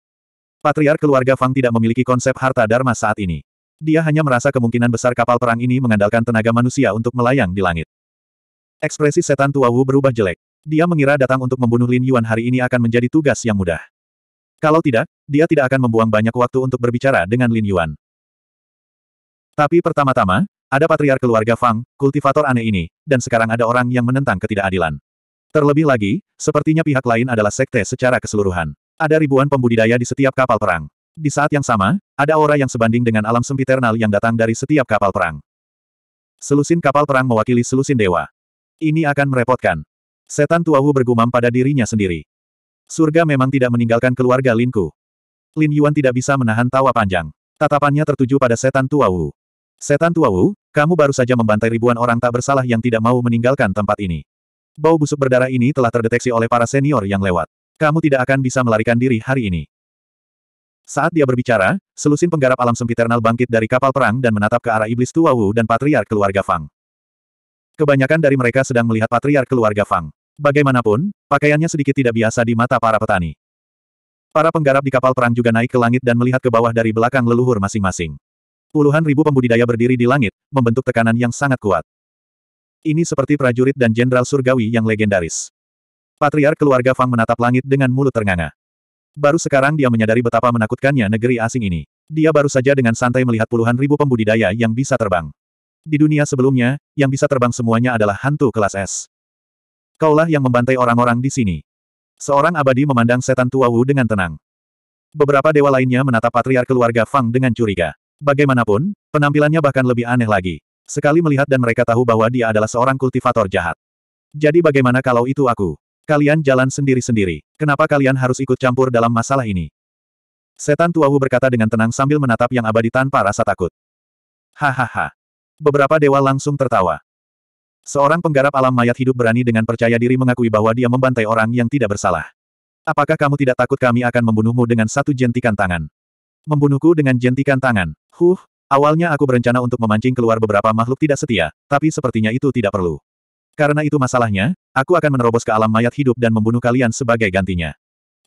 Patriark keluarga Fang tidak memiliki konsep harta dharma saat ini. Dia hanya merasa kemungkinan besar kapal perang ini mengandalkan tenaga manusia untuk melayang di langit. Ekspresi setan tua Wu berubah jelek. Dia mengira datang untuk membunuh Lin Yuan hari ini akan menjadi tugas yang mudah. Kalau tidak, dia tidak akan membuang banyak waktu untuk berbicara dengan Lin Yuan. Tapi pertama-tama, ada patriark keluarga Fang, kultivator aneh ini, dan sekarang ada orang yang menentang ketidakadilan. Terlebih lagi, sepertinya pihak lain adalah sekte secara keseluruhan. Ada ribuan pembudidaya di setiap kapal perang. Di saat yang sama, ada aura yang sebanding dengan alam sempiternal yang datang dari setiap kapal perang. Selusin kapal perang mewakili selusin dewa. Ini akan merepotkan. Setan tua bergumam pada dirinya sendiri. Surga memang tidak meninggalkan keluarga Linku. Lin Yuan tidak bisa menahan tawa panjang. Tatapannya tertuju pada setan tua Setan tua kamu baru saja membantai ribuan orang tak bersalah yang tidak mau meninggalkan tempat ini. Bau busuk berdarah ini telah terdeteksi oleh para senior yang lewat. Kamu tidak akan bisa melarikan diri hari ini. Saat dia berbicara, selusin penggarap alam sempiternal bangkit dari kapal perang dan menatap ke arah iblis Tuawu dan patriark keluarga Fang. Kebanyakan dari mereka sedang melihat patriark keluarga Fang. Bagaimanapun, pakaiannya sedikit tidak biasa di mata para petani. Para penggarap di kapal perang juga naik ke langit dan melihat ke bawah dari belakang leluhur masing-masing. Puluhan ribu pembudidaya berdiri di langit, membentuk tekanan yang sangat kuat. Ini seperti prajurit dan jenderal surgawi yang legendaris. Patriark keluarga Fang menatap langit dengan mulut ternganga. Baru sekarang dia menyadari betapa menakutkannya negeri asing ini. Dia baru saja dengan santai melihat puluhan ribu pembudidaya yang bisa terbang. Di dunia sebelumnya, yang bisa terbang semuanya adalah hantu kelas S. Kaulah yang membantai orang-orang di sini. Seorang abadi memandang setan tua Wu dengan tenang. Beberapa dewa lainnya menatap patriark keluarga Fang dengan curiga. Bagaimanapun, penampilannya bahkan lebih aneh lagi. Sekali melihat dan mereka tahu bahwa dia adalah seorang kultivator jahat. Jadi bagaimana kalau itu aku? Kalian jalan sendiri-sendiri. Kenapa kalian harus ikut campur dalam masalah ini? Setan Tuahu berkata dengan tenang sambil menatap yang abadi tanpa rasa takut. Hahaha. Beberapa dewa langsung tertawa. Seorang penggarap alam mayat hidup berani dengan percaya diri mengakui bahwa dia membantai orang yang tidak bersalah. Apakah kamu tidak takut kami akan membunuhmu dengan satu jentikan tangan? Membunuhku dengan jentikan tangan. Huh, awalnya aku berencana untuk memancing keluar beberapa makhluk tidak setia, tapi sepertinya itu tidak perlu. Karena itu masalahnya, aku akan menerobos ke alam mayat hidup dan membunuh kalian sebagai gantinya.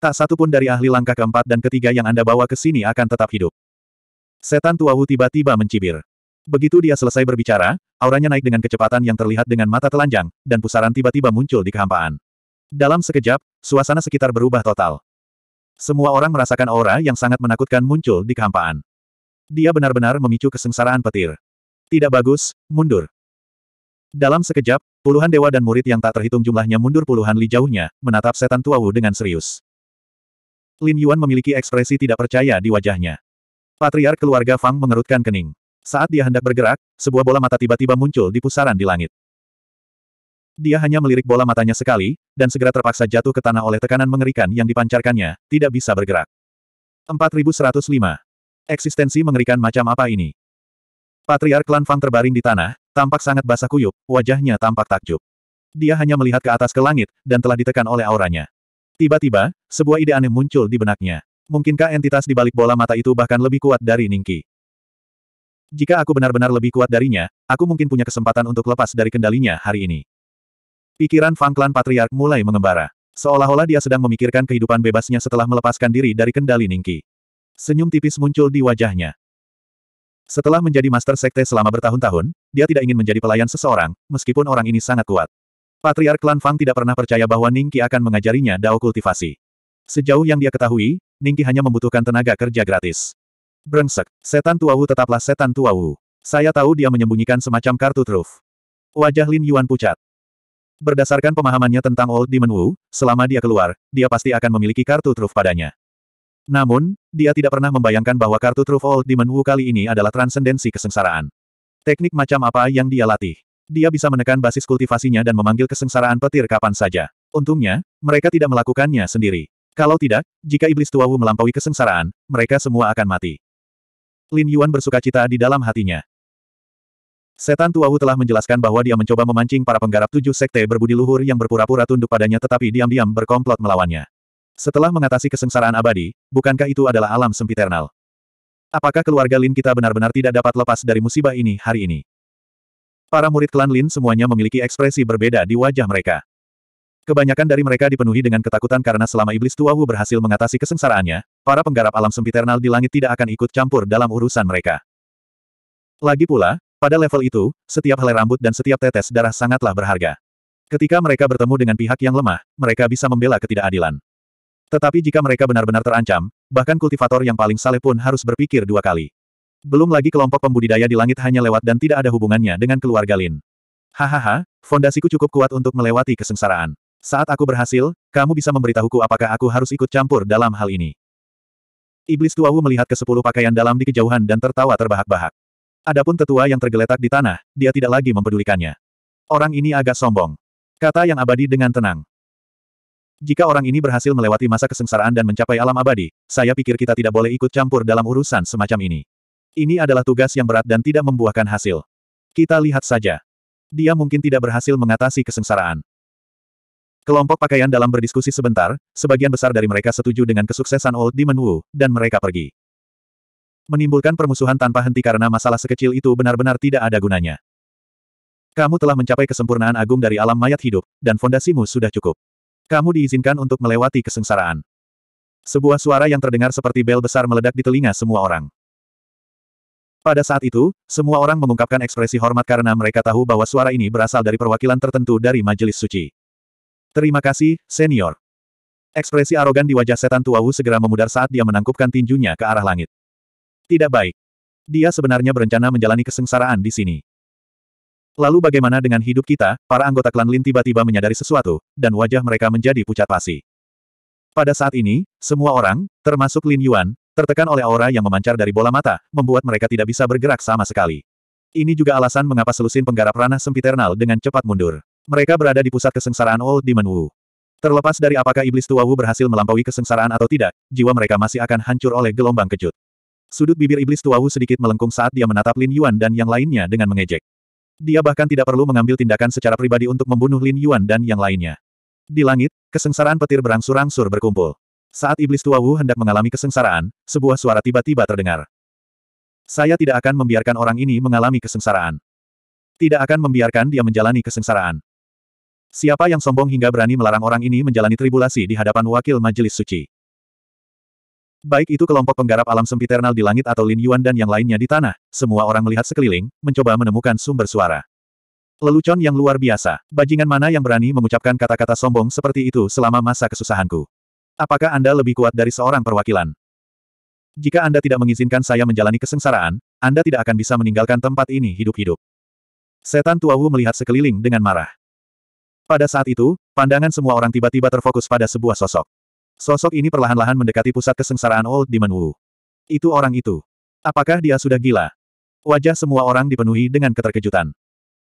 Tak satu pun dari ahli langkah keempat dan ketiga yang Anda bawa ke sini akan tetap hidup. Setan tua Wu tiba-tiba mencibir. Begitu dia selesai berbicara, auranya naik dengan kecepatan yang terlihat dengan mata telanjang, dan pusaran tiba-tiba muncul di kehampaan. Dalam sekejap, suasana sekitar berubah total. Semua orang merasakan aura yang sangat menakutkan muncul di kehampaan. Dia benar-benar memicu kesengsaraan petir. Tidak bagus, mundur. Dalam sekejap, puluhan dewa dan murid yang tak terhitung jumlahnya mundur puluhan li jauhnya, menatap setan tua Wu dengan serius. Lin Yuan memiliki ekspresi tidak percaya di wajahnya. Patriark keluarga Fang mengerutkan kening. Saat dia hendak bergerak, sebuah bola mata tiba-tiba muncul di pusaran di langit. Dia hanya melirik bola matanya sekali, dan segera terpaksa jatuh ke tanah oleh tekanan mengerikan yang dipancarkannya, tidak bisa bergerak. 4105. Eksistensi mengerikan macam apa ini? Patriark Lan Fang terbaring di tanah, Tampak sangat basah kuyup, wajahnya tampak takjub. Dia hanya melihat ke atas ke langit, dan telah ditekan oleh auranya. Tiba-tiba, sebuah ide aneh muncul di benaknya. Mungkinkah entitas di balik bola mata itu bahkan lebih kuat dari Ningki? Jika aku benar-benar lebih kuat darinya, aku mungkin punya kesempatan untuk lepas dari kendalinya hari ini. Pikiran Fang Klan Patriark mulai mengembara. Seolah-olah dia sedang memikirkan kehidupan bebasnya setelah melepaskan diri dari kendali Ningki. Senyum tipis muncul di wajahnya. Setelah menjadi master sekte selama bertahun-tahun, dia tidak ingin menjadi pelayan seseorang, meskipun orang ini sangat kuat. Patriark Klan Fang tidak pernah percaya bahwa Ningki akan mengajarinya dao kultivasi. Sejauh yang dia ketahui, Ningki hanya membutuhkan tenaga kerja gratis. Brengsek, setan tua Wu tetaplah setan tua Wu. Saya tahu dia menyembunyikan semacam kartu truf. Wajah Lin Yuan pucat. Berdasarkan pemahamannya tentang Old Demon Wu, selama dia keluar, dia pasti akan memiliki kartu truf padanya. Namun, dia tidak pernah membayangkan bahwa kartu Truth Old Demon Wu kali ini adalah transendensi kesengsaraan. Teknik macam apa yang dia latih? Dia bisa menekan basis kultivasinya dan memanggil kesengsaraan petir kapan saja. Untungnya, mereka tidak melakukannya sendiri. Kalau tidak, jika iblis tua Wu melampaui kesengsaraan, mereka semua akan mati. Lin Yuan bersuka cita di dalam hatinya. Setan tua Wu telah menjelaskan bahwa dia mencoba memancing para penggarap tujuh sekte berbudi luhur yang berpura-pura tunduk padanya tetapi diam-diam berkomplot melawannya. Setelah mengatasi kesengsaraan abadi, bukankah itu adalah alam sempiternal? Apakah keluarga Lin kita benar-benar tidak dapat lepas dari musibah ini hari ini? Para murid klan Lin semuanya memiliki ekspresi berbeda di wajah mereka. Kebanyakan dari mereka dipenuhi dengan ketakutan karena selama iblis tua Wu berhasil mengatasi kesengsaraannya, para penggarap alam sempiternal di langit tidak akan ikut campur dalam urusan mereka. Lagi pula, pada level itu, setiap helai rambut dan setiap tetes darah sangatlah berharga. Ketika mereka bertemu dengan pihak yang lemah, mereka bisa membela ketidakadilan. Tetapi jika mereka benar-benar terancam, bahkan kultivator yang paling saleh pun harus berpikir dua kali. Belum lagi kelompok pembudidaya di langit hanya lewat dan tidak ada hubungannya dengan keluarga Lin. Hahaha, fondasiku cukup kuat untuk melewati kesengsaraan. Saat aku berhasil, kamu bisa memberitahuku apakah aku harus ikut campur dalam hal ini. Iblis tua melihat ke sepuluh pakaian dalam di kejauhan dan tertawa terbahak-bahak. Adapun tetua yang tergeletak di tanah, dia tidak lagi mempedulikannya. Orang ini agak sombong. Kata yang abadi dengan tenang. Jika orang ini berhasil melewati masa kesengsaraan dan mencapai alam abadi, saya pikir kita tidak boleh ikut campur dalam urusan semacam ini. Ini adalah tugas yang berat dan tidak membuahkan hasil. Kita lihat saja. Dia mungkin tidak berhasil mengatasi kesengsaraan. Kelompok pakaian dalam berdiskusi sebentar, sebagian besar dari mereka setuju dengan kesuksesan Old Demon Wu, dan mereka pergi. Menimbulkan permusuhan tanpa henti karena masalah sekecil itu benar-benar tidak ada gunanya. Kamu telah mencapai kesempurnaan agung dari alam mayat hidup, dan fondasimu sudah cukup. Kamu diizinkan untuk melewati kesengsaraan. Sebuah suara yang terdengar seperti bel besar meledak di telinga semua orang. Pada saat itu, semua orang mengungkapkan ekspresi hormat karena mereka tahu bahwa suara ini berasal dari perwakilan tertentu dari majelis suci. Terima kasih, senior. Ekspresi arogan di wajah setan tua Wu segera memudar saat dia menangkupkan tinjunya ke arah langit. Tidak baik. Dia sebenarnya berencana menjalani kesengsaraan di sini. Lalu bagaimana dengan hidup kita? Para anggota klan Lin tiba-tiba menyadari sesuatu, dan wajah mereka menjadi pucat pasi. Pada saat ini, semua orang, termasuk Lin Yuan, tertekan oleh aura yang memancar dari bola mata, membuat mereka tidak bisa bergerak sama sekali. Ini juga alasan mengapa selusin penggarap ranah sempiternal dengan cepat mundur. Mereka berada di pusat kesengsaraan Old Demon Wu. Terlepas dari apakah iblis tua Wu berhasil melampaui kesengsaraan atau tidak, jiwa mereka masih akan hancur oleh gelombang kejut. Sudut bibir iblis tua Wu sedikit melengkung saat dia menatap Lin Yuan dan yang lainnya dengan mengejek. Dia bahkan tidak perlu mengambil tindakan secara pribadi untuk membunuh Lin Yuan dan yang lainnya. Di langit, kesengsaraan petir berangsur-angsur berkumpul. Saat iblis tua Wu hendak mengalami kesengsaraan, sebuah suara tiba-tiba terdengar. Saya tidak akan membiarkan orang ini mengalami kesengsaraan. Tidak akan membiarkan dia menjalani kesengsaraan. Siapa yang sombong hingga berani melarang orang ini menjalani tribulasi di hadapan wakil majelis suci? Baik itu kelompok penggarap alam sempiternal di langit atau Lin Yuan dan yang lainnya di tanah, semua orang melihat sekeliling, mencoba menemukan sumber suara. Lelucon yang luar biasa, bajingan mana yang berani mengucapkan kata-kata sombong seperti itu selama masa kesusahanku. Apakah Anda lebih kuat dari seorang perwakilan? Jika Anda tidak mengizinkan saya menjalani kesengsaraan, Anda tidak akan bisa meninggalkan tempat ini hidup-hidup. Setan Tuahu melihat sekeliling dengan marah. Pada saat itu, pandangan semua orang tiba-tiba terfokus pada sebuah sosok. Sosok ini perlahan-lahan mendekati pusat kesengsaraan Old Demon Wu. Itu orang itu. Apakah dia sudah gila? Wajah semua orang dipenuhi dengan keterkejutan.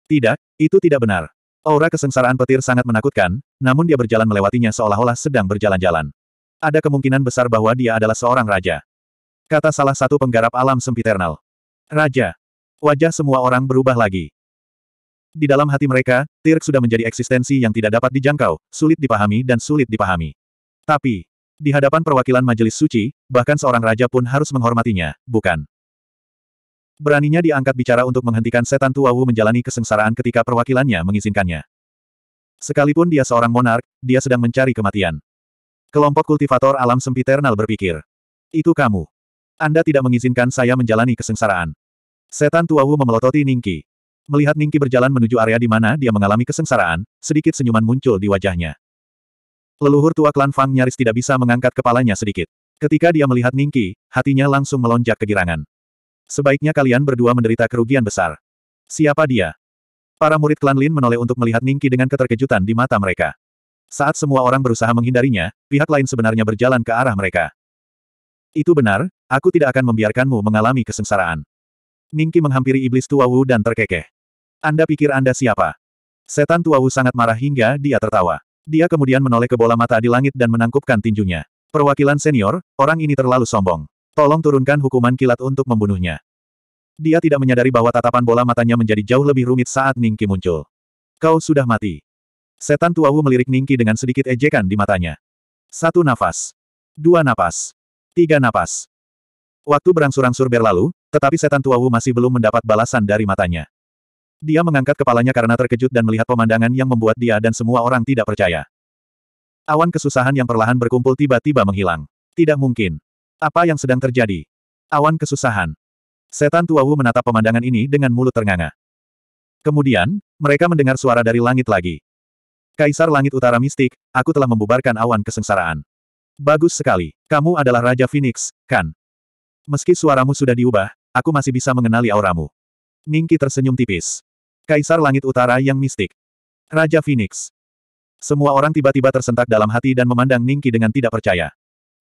Tidak, itu tidak benar. Aura kesengsaraan petir sangat menakutkan, namun dia berjalan melewatinya seolah-olah sedang berjalan-jalan. Ada kemungkinan besar bahwa dia adalah seorang raja. Kata salah satu penggarap alam sempiternal. Raja. Wajah semua orang berubah lagi. Di dalam hati mereka, Tirk sudah menjadi eksistensi yang tidak dapat dijangkau, sulit dipahami dan sulit dipahami. Tapi, di hadapan perwakilan majelis suci, bahkan seorang raja pun harus menghormatinya, bukan? Beraninya diangkat bicara untuk menghentikan setan tua Wu menjalani kesengsaraan ketika perwakilannya mengizinkannya. Sekalipun dia seorang monark, dia sedang mencari kematian. Kelompok kultivator alam sempiternal berpikir. Itu kamu. Anda tidak mengizinkan saya menjalani kesengsaraan. Setan tua Wu memelototi Ningki. Melihat Ningki berjalan menuju area di mana dia mengalami kesengsaraan, sedikit senyuman muncul di wajahnya. Leluhur tua klan Fang nyaris tidak bisa mengangkat kepalanya sedikit. Ketika dia melihat Ningki, hatinya langsung melonjak kegirangan. Sebaiknya kalian berdua menderita kerugian besar. Siapa dia? Para murid klan Lin menoleh untuk melihat Ningki dengan keterkejutan di mata mereka. Saat semua orang berusaha menghindarinya, pihak lain sebenarnya berjalan ke arah mereka. Itu benar, aku tidak akan membiarkanmu mengalami kesengsaraan. Ningki menghampiri iblis tua Wu dan terkekeh. Anda pikir Anda siapa? Setan tua Wu sangat marah hingga dia tertawa. Dia kemudian menoleh ke bola mata di langit dan menangkupkan tinjunya. Perwakilan senior, orang ini terlalu sombong. Tolong turunkan hukuman kilat untuk membunuhnya. Dia tidak menyadari bahwa tatapan bola matanya menjadi jauh lebih rumit saat Ningki muncul. Kau sudah mati. Setan tua melirik Ningki dengan sedikit ejekan di matanya. Satu nafas. Dua nafas, Tiga nafas. Waktu berangsur-angsur berlalu, tetapi setan tua masih belum mendapat balasan dari matanya. Dia mengangkat kepalanya karena terkejut dan melihat pemandangan yang membuat dia dan semua orang tidak percaya. Awan kesusahan yang perlahan berkumpul tiba-tiba menghilang. Tidak mungkin. Apa yang sedang terjadi? Awan kesusahan. Setan tua Wu menatap pemandangan ini dengan mulut ternganga. Kemudian, mereka mendengar suara dari langit lagi. Kaisar Langit Utara Mistik, aku telah membubarkan awan kesengsaraan. Bagus sekali. Kamu adalah Raja Phoenix, kan? Meski suaramu sudah diubah, aku masih bisa mengenali auramu. Ningki tersenyum tipis. Kaisar Langit Utara yang mistik. Raja Phoenix. Semua orang tiba-tiba tersentak dalam hati dan memandang Ningki dengan tidak percaya.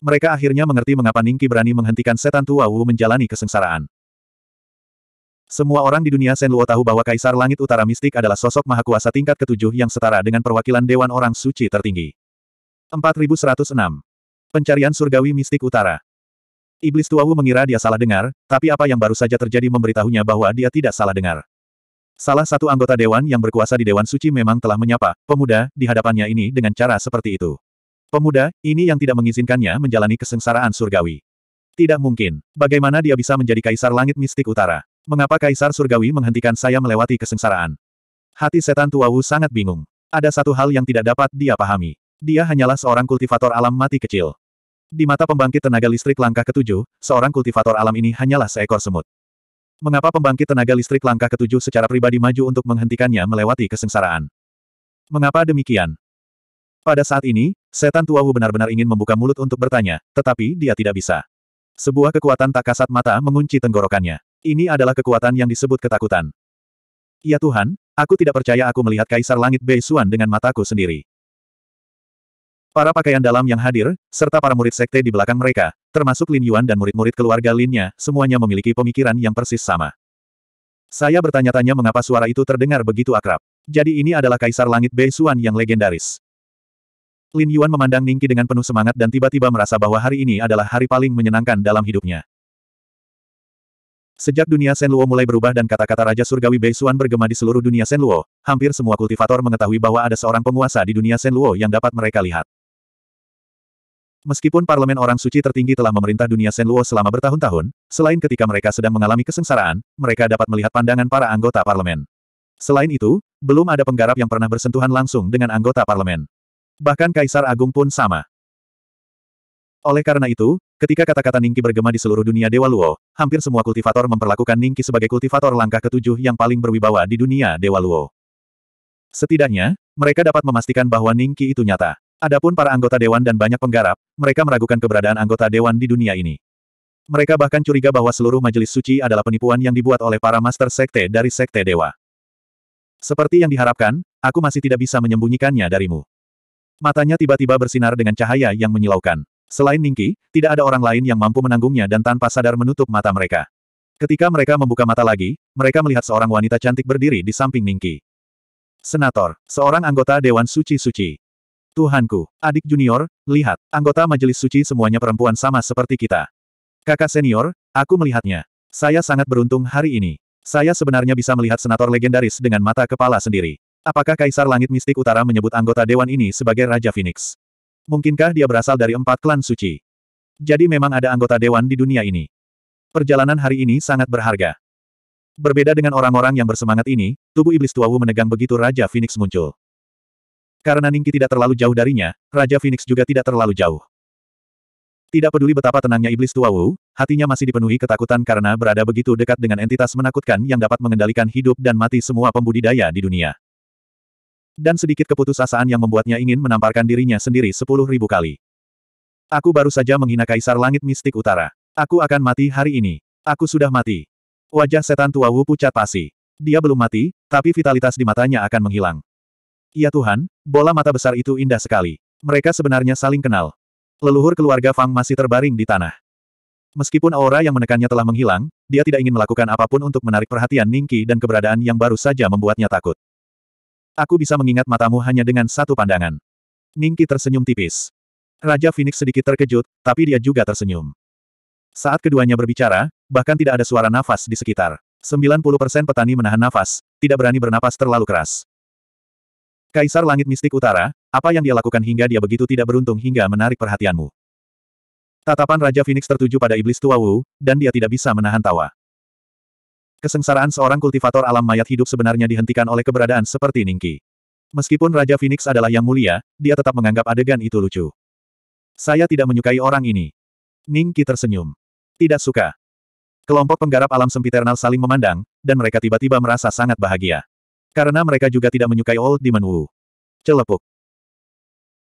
Mereka akhirnya mengerti mengapa Ningki berani menghentikan setan tua Wu menjalani kesengsaraan. Semua orang di dunia Senluo tahu bahwa Kaisar Langit Utara Mistik adalah sosok mahakuasa tingkat ketujuh yang setara dengan perwakilan Dewan Orang Suci tertinggi. 4106. Pencarian Surgawi Mistik Utara Iblis Tuawu mengira dia salah dengar, tapi apa yang baru saja terjadi memberitahunya bahwa dia tidak salah dengar. Salah satu anggota dewan yang berkuasa di Dewan Suci memang telah menyapa pemuda di hadapannya ini dengan cara seperti itu. Pemuda, ini yang tidak mengizinkannya menjalani kesengsaraan surgawi. Tidak mungkin. Bagaimana dia bisa menjadi kaisar langit mistik utara? Mengapa kaisar surgawi menghentikan saya melewati kesengsaraan? Hati setan tua Wu sangat bingung. Ada satu hal yang tidak dapat dia pahami. Dia hanyalah seorang kultivator alam mati kecil. Di mata pembangkit tenaga listrik langkah ketujuh, seorang kultivator alam ini hanyalah seekor semut. Mengapa pembangkit tenaga listrik langkah ketujuh secara pribadi maju untuk menghentikannya melewati kesengsaraan? Mengapa demikian? Pada saat ini, setan tua Wu benar-benar ingin membuka mulut untuk bertanya, tetapi dia tidak bisa. Sebuah kekuatan tak kasat mata mengunci tenggorokannya. Ini adalah kekuatan yang disebut ketakutan. Ya Tuhan, aku tidak percaya aku melihat Kaisar Langit Bei Xuan dengan mataku sendiri. Para pakaian dalam yang hadir, serta para murid sekte di belakang mereka, termasuk Lin Yuan dan murid-murid keluarga Linnya, semuanya memiliki pemikiran yang persis sama. Saya bertanya-tanya mengapa suara itu terdengar begitu akrab. Jadi ini adalah Kaisar Langit Bei Xuan yang legendaris. Lin Yuan memandang Ningki dengan penuh semangat dan tiba-tiba merasa bahwa hari ini adalah hari paling menyenangkan dalam hidupnya. Sejak dunia Luo mulai berubah dan kata-kata Raja Surgawi Bei Xuan bergema di seluruh dunia Luo, hampir semua kultivator mengetahui bahwa ada seorang penguasa di dunia Luo yang dapat mereka lihat. Meskipun parlemen orang suci tertinggi telah memerintah dunia Luo selama bertahun-tahun, selain ketika mereka sedang mengalami kesengsaraan, mereka dapat melihat pandangan para anggota parlemen. Selain itu, belum ada penggarap yang pernah bersentuhan langsung dengan anggota parlemen. Bahkan Kaisar Agung pun sama. Oleh karena itu, ketika kata-kata Ningki bergema di seluruh dunia Dewa Luo, hampir semua kultivator memperlakukan Ningki sebagai kultivator langkah ketujuh yang paling berwibawa di dunia Dewa Luo. Setidaknya, mereka dapat memastikan bahwa Ningki itu nyata. Adapun para anggota dewan dan banyak penggarap, mereka meragukan keberadaan anggota dewan di dunia ini. Mereka bahkan curiga bahwa seluruh majelis suci adalah penipuan yang dibuat oleh para master sekte dari sekte dewa. Seperti yang diharapkan, aku masih tidak bisa menyembunyikannya darimu. Matanya tiba-tiba bersinar dengan cahaya yang menyilaukan. Selain Ningki, tidak ada orang lain yang mampu menanggungnya dan tanpa sadar menutup mata mereka. Ketika mereka membuka mata lagi, mereka melihat seorang wanita cantik berdiri di samping Ningki. Senator, seorang anggota Dewan Suci-Suci. Tuhanku, adik junior, lihat, anggota majelis suci semuanya perempuan sama seperti kita. Kakak senior, aku melihatnya. Saya sangat beruntung hari ini. Saya sebenarnya bisa melihat senator legendaris dengan mata kepala sendiri. Apakah Kaisar Langit Mistik Utara menyebut anggota Dewan ini sebagai Raja Phoenix? Mungkinkah dia berasal dari empat klan suci? Jadi memang ada anggota Dewan di dunia ini. Perjalanan hari ini sangat berharga. Berbeda dengan orang-orang yang bersemangat ini, tubuh iblis Tuawu menegang begitu Raja Phoenix muncul. Karena Ningki tidak terlalu jauh darinya, Raja Phoenix juga tidak terlalu jauh. Tidak peduli betapa tenangnya iblis tua Wu, hatinya masih dipenuhi ketakutan karena berada begitu dekat dengan entitas menakutkan yang dapat mengendalikan hidup dan mati semua pembudidaya di dunia. Dan sedikit keputusasaan yang membuatnya ingin menamparkan dirinya sendiri sepuluh ribu kali. Aku baru saja menghina Kaisar Langit Mistik Utara. Aku akan mati hari ini. Aku sudah mati. Wajah setan tua Wu pucat pasi. Dia belum mati, tapi vitalitas di matanya akan menghilang. Ya Tuhan, bola mata besar itu indah sekali. Mereka sebenarnya saling kenal. Leluhur keluarga Fang masih terbaring di tanah. Meskipun aura yang menekannya telah menghilang, dia tidak ingin melakukan apapun untuk menarik perhatian Ningki dan keberadaan yang baru saja membuatnya takut. Aku bisa mengingat matamu hanya dengan satu pandangan. Ningki tersenyum tipis. Raja Phoenix sedikit terkejut, tapi dia juga tersenyum. Saat keduanya berbicara, bahkan tidak ada suara nafas di sekitar. 90% petani menahan nafas, tidak berani bernapas terlalu keras. Kaisar Langit Mistik Utara, apa yang dia lakukan hingga dia begitu tidak beruntung hingga menarik perhatianmu? Tatapan Raja Phoenix tertuju pada iblis tua Wu, dan dia tidak bisa menahan tawa. Kesengsaraan seorang kultivator alam mayat hidup sebenarnya dihentikan oleh keberadaan seperti Ningki. Meskipun Raja Phoenix adalah yang mulia, dia tetap menganggap adegan itu lucu. Saya tidak menyukai orang ini. Ningki tersenyum. Tidak suka. Kelompok penggarap alam sempiternal saling memandang, dan mereka tiba-tiba merasa sangat bahagia. Karena mereka juga tidak menyukai Old Demon Wu. Celepuk.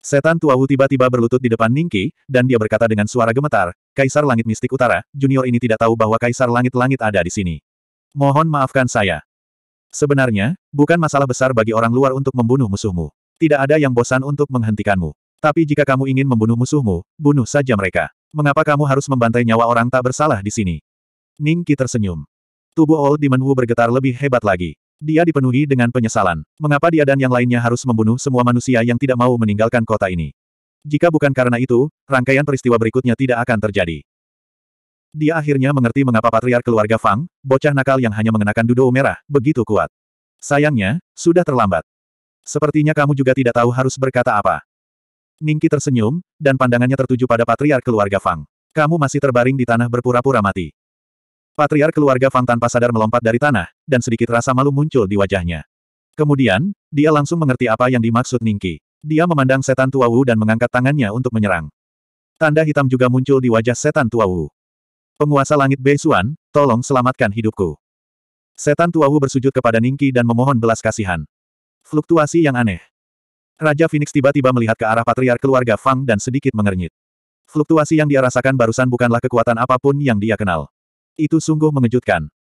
Setan tua Wu tiba-tiba berlutut di depan Ningki, dan dia berkata dengan suara gemetar, Kaisar Langit Mistik Utara, junior ini tidak tahu bahwa Kaisar Langit-Langit ada di sini. Mohon maafkan saya. Sebenarnya, bukan masalah besar bagi orang luar untuk membunuh musuhmu. Tidak ada yang bosan untuk menghentikanmu. Tapi jika kamu ingin membunuh musuhmu, bunuh saja mereka. Mengapa kamu harus membantai nyawa orang tak bersalah di sini? Ningki tersenyum. Tubuh Old Demon Wu bergetar lebih hebat lagi. Dia dipenuhi dengan penyesalan. Mengapa dia dan yang lainnya harus membunuh semua manusia yang tidak mau meninggalkan kota ini? Jika bukan karena itu, rangkaian peristiwa berikutnya tidak akan terjadi. Dia akhirnya mengerti mengapa patriar keluarga Fang, bocah nakal yang hanya mengenakan duduk merah, begitu kuat. Sayangnya, sudah terlambat. Sepertinya kamu juga tidak tahu harus berkata apa. Ningki tersenyum, dan pandangannya tertuju pada patriar keluarga Fang. Kamu masih terbaring di tanah berpura-pura mati. Patriar keluarga Fang tanpa sadar melompat dari tanah, dan sedikit rasa malu muncul di wajahnya. Kemudian, dia langsung mengerti apa yang dimaksud Ningki. Dia memandang setan tua Wu dan mengangkat tangannya untuk menyerang. Tanda hitam juga muncul di wajah setan tua Wu. Penguasa langit Beisuan, tolong selamatkan hidupku. Setan tua Wu bersujud kepada Ningki dan memohon belas kasihan. Fluktuasi yang aneh. Raja Phoenix tiba-tiba melihat ke arah patriar keluarga Fang dan sedikit mengernyit. Fluktuasi yang dia rasakan barusan bukanlah kekuatan apapun yang dia kenal. Itu sungguh mengejutkan.